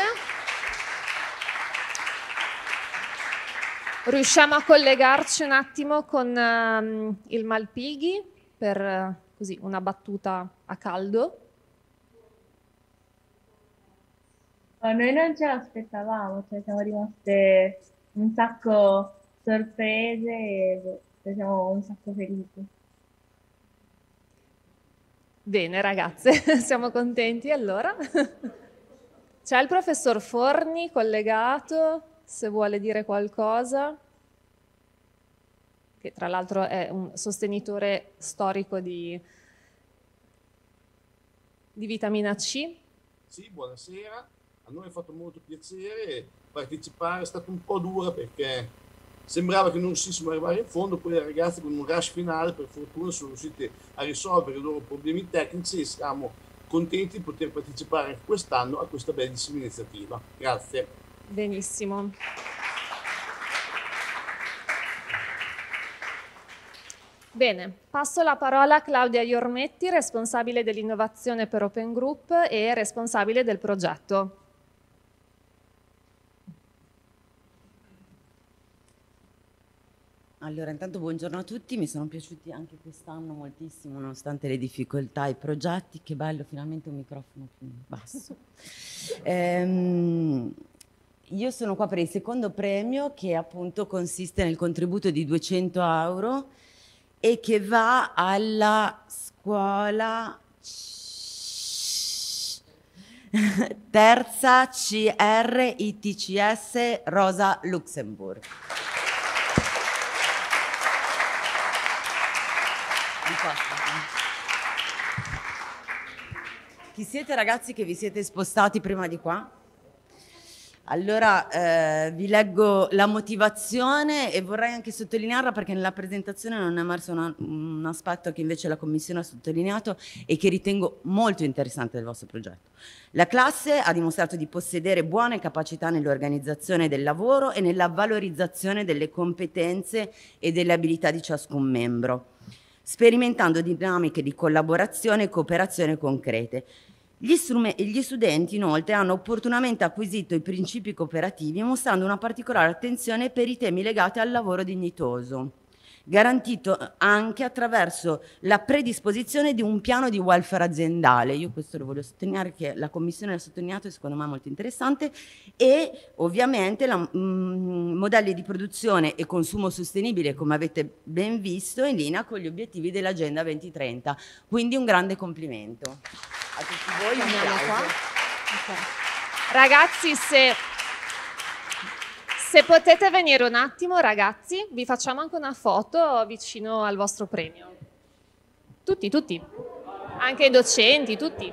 Riusciamo a collegarci un attimo con um, il Malpighi per uh, così, una battuta a caldo. No, noi non ce l'aspettavamo, cioè siamo rimaste un sacco sorprese e cioè, siamo un sacco felici. Bene ragazze, siamo contenti allora. C'è il professor Forni collegato se vuole dire qualcosa, che tra l'altro è un sostenitore storico di, di vitamina C. Sì, buonasera. A noi è fatto molto piacere partecipare, è stata un po' dura perché sembrava che non riuscissimo ad arrivare in fondo, poi le ragazze con un rush finale per fortuna sono riuscite a risolvere i loro problemi tecnici e siamo contenti di poter partecipare anche quest'anno a questa bellissima iniziativa. Grazie. Benissimo. Bene, passo la parola a Claudia Iormetti, responsabile dell'innovazione per Open Group e responsabile del progetto. Allora, intanto buongiorno a tutti, mi sono piaciuti anche quest'anno moltissimo, nonostante le difficoltà, i progetti, che bello, finalmente un microfono più basso. ehm, io sono qua per il secondo premio che appunto consiste nel contributo di 200 euro e che va alla scuola terza CRITCS Rosa Luxemburg. Chi siete ragazzi che vi siete spostati prima di qua? Allora eh, vi leggo la motivazione e vorrei anche sottolinearla perché nella presentazione non è emerso una, un aspetto che invece la Commissione ha sottolineato e che ritengo molto interessante del vostro progetto. La classe ha dimostrato di possedere buone capacità nell'organizzazione del lavoro e nella valorizzazione delle competenze e delle abilità di ciascun membro, sperimentando dinamiche di collaborazione e cooperazione concrete gli, strume- gli studenti inoltre hanno opportunamente acquisito i principi cooperativi mostrando una particolare attenzione per i temi legati al lavoro dignitoso garantito eh, anche attraverso la predisposizione di un piano di welfare aziendale. Io questo lo voglio sottolineare che la Commissione l'ha sottolineato e secondo me è molto interessante e ovviamente la, mh, mm, modelli di produzione e consumo sostenibile come avete ben visto in linea con gli obiettivi dell'Agenda 2030. Quindi un grande complimento a tutti voi. Andiamo Okay. Ragazzi, se se potete venire un attimo, ragazzi, vi facciamo anche una foto vicino al vostro premio. Tutti, tutti. Anche i docenti, tutti.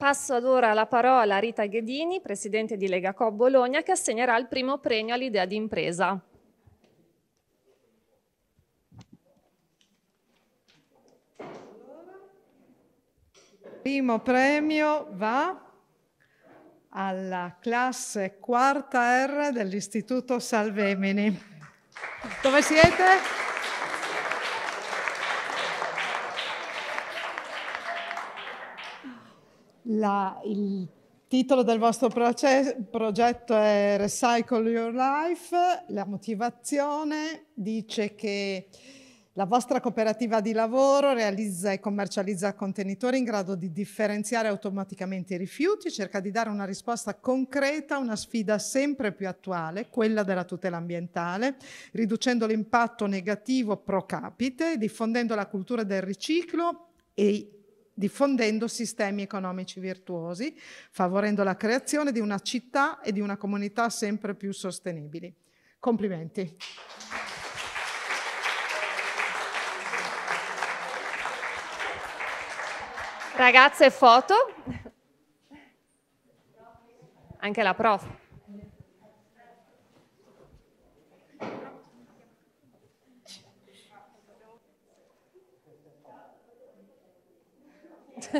Passo ad ora la parola a Rita Ghedini, presidente di Lega Coop Bologna, che assegnerà il primo premio all'idea di impresa. Il primo premio va alla classe quarta R dell'Istituto Salvemini. Dove siete? La, il titolo del vostro proces- progetto è Recycle Your Life. La motivazione dice che la vostra cooperativa di lavoro realizza e commercializza contenitori in grado di differenziare automaticamente i rifiuti, cerca di dare una risposta concreta a una sfida sempre più attuale, quella della tutela ambientale, riducendo l'impatto negativo pro capite, diffondendo la cultura del riciclo e diffondendo sistemi economici virtuosi, favorendo la creazione di una città e di una comunità sempre più sostenibili. Complimenti. Ragazze, foto. Anche la prof.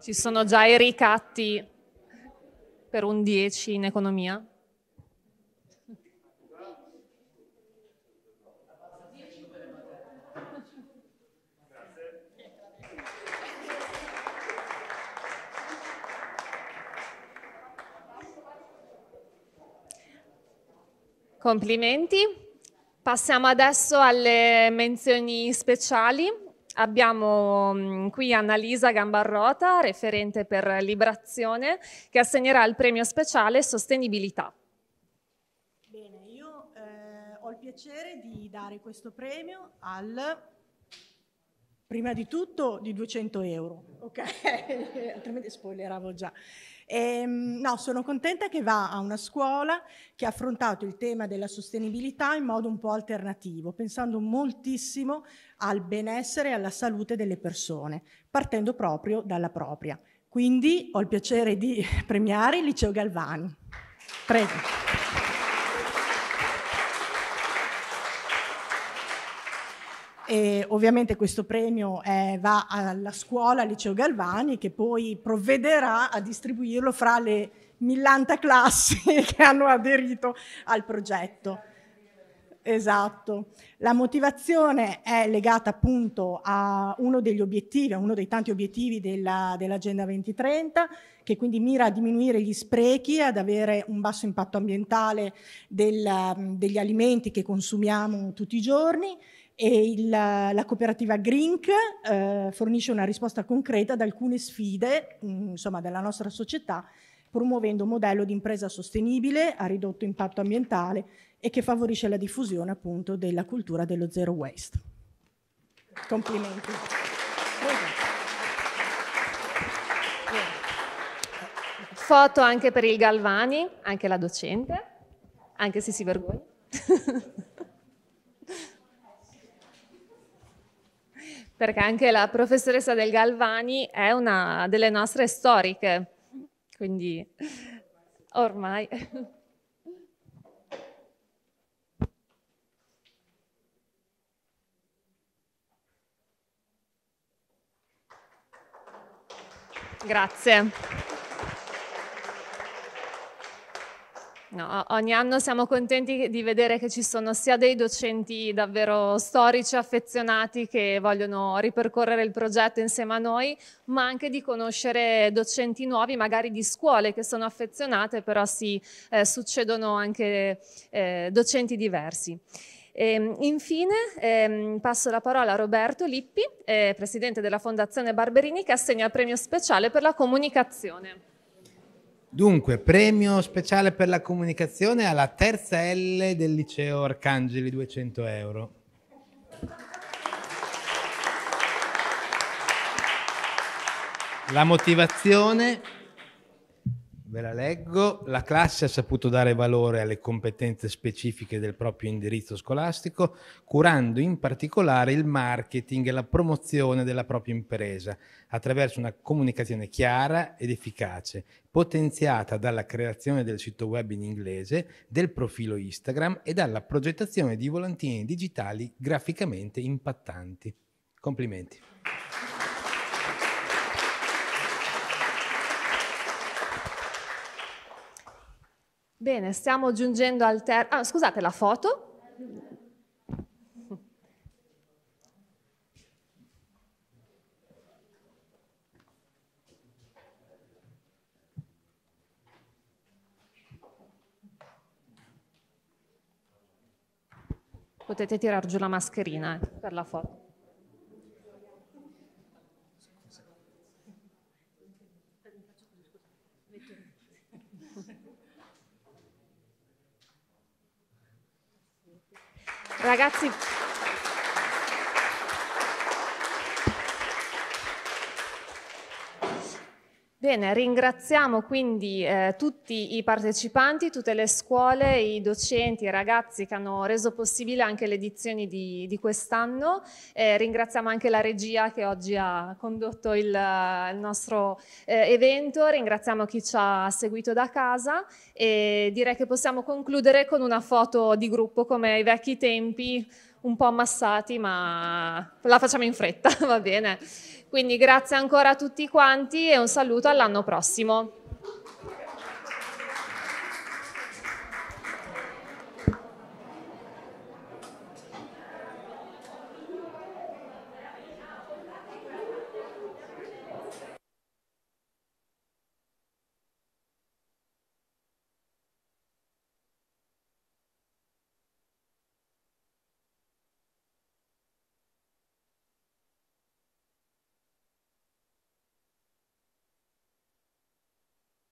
Ci sono già i ricatti per un 10 in economia? Complimenti. Passiamo adesso alle menzioni speciali. Abbiamo mm, qui Annalisa Gambarrota, referente per Librazione, che assegnerà il premio speciale Sostenibilità. Bene, io eh, ho il piacere di dare questo premio al, prima di tutto, di 200 euro, ok? Altrimenti spoileravo già. E, ehm, no, sono contenta che va a una scuola che ha affrontato il tema della sostenibilità in modo un po' alternativo, pensando moltissimo al benessere e alla salute delle persone, partendo proprio dalla propria. Quindi ho il piacere di premiare il Liceo Galvani. Prego. e ovviamente questo premio eh, va alla scuola Liceo Galvani che poi provvederà a distribuirlo fra le millanta classi che hanno aderito al progetto. Esatto, la motivazione è legata appunto a uno degli obiettivi, a uno dei tanti obiettivi della, dell'Agenda 2030, che quindi mira a diminuire gli sprechi, ad avere un basso impatto ambientale del, degli alimenti che consumiamo tutti i giorni e il, la cooperativa Grink eh, fornisce una risposta concreta ad alcune sfide mm, insomma, della nostra società promuovendo un modello di impresa sostenibile a ridotto impatto ambientale e che favorisce la diffusione appunto della cultura dello zero waste. Complimenti. Foto anche per il Galvani, anche la docente, anche se si vergogna. perché anche la professoressa del Galvani è una delle nostre storiche, quindi ormai... Grazie. No, ogni anno siamo contenti di vedere che ci sono sia dei docenti davvero storici, affezionati, che vogliono ripercorrere il progetto insieme a noi, ma anche di conoscere docenti nuovi, magari di scuole che sono affezionate, però si eh, succedono anche eh, docenti diversi. E, ehm, infine ehm, passo la parola a Roberto Lippi, eh, presidente della Fondazione Barberini, che assegna il premio speciale per la comunicazione. Dunque, premio speciale per la comunicazione alla terza L del liceo Arcangeli, 200 euro. La motivazione Ve la leggo. La classe ha saputo dare valore alle competenze specifiche del proprio indirizzo scolastico, curando in particolare il marketing e la promozione della propria impresa attraverso una comunicazione chiara ed efficace, potenziata dalla creazione del sito web in inglese, del profilo Instagram e dalla progettazione di volantini digitali graficamente impattanti. Complimenti. Bene, stiamo giungendo al terzo. Ah, scusate, la foto. Potete tirar giù la mascherina eh, per la foto. Ragazzi... Bene, ringraziamo quindi eh, tutti i partecipanti, tutte le scuole, i docenti, i ragazzi che hanno reso possibile anche le edizioni di, di quest'anno. Eh, ringraziamo anche la regia che oggi ha condotto il, eh, il nostro eh, evento, ringraziamo chi ci ha seguito da casa e direi che possiamo concludere con una foto di gruppo come ai vecchi tempi un po' ammassati, ma la facciamo in fretta, va bene. Quindi grazie ancora a tutti quanti e un saluto all'anno prossimo.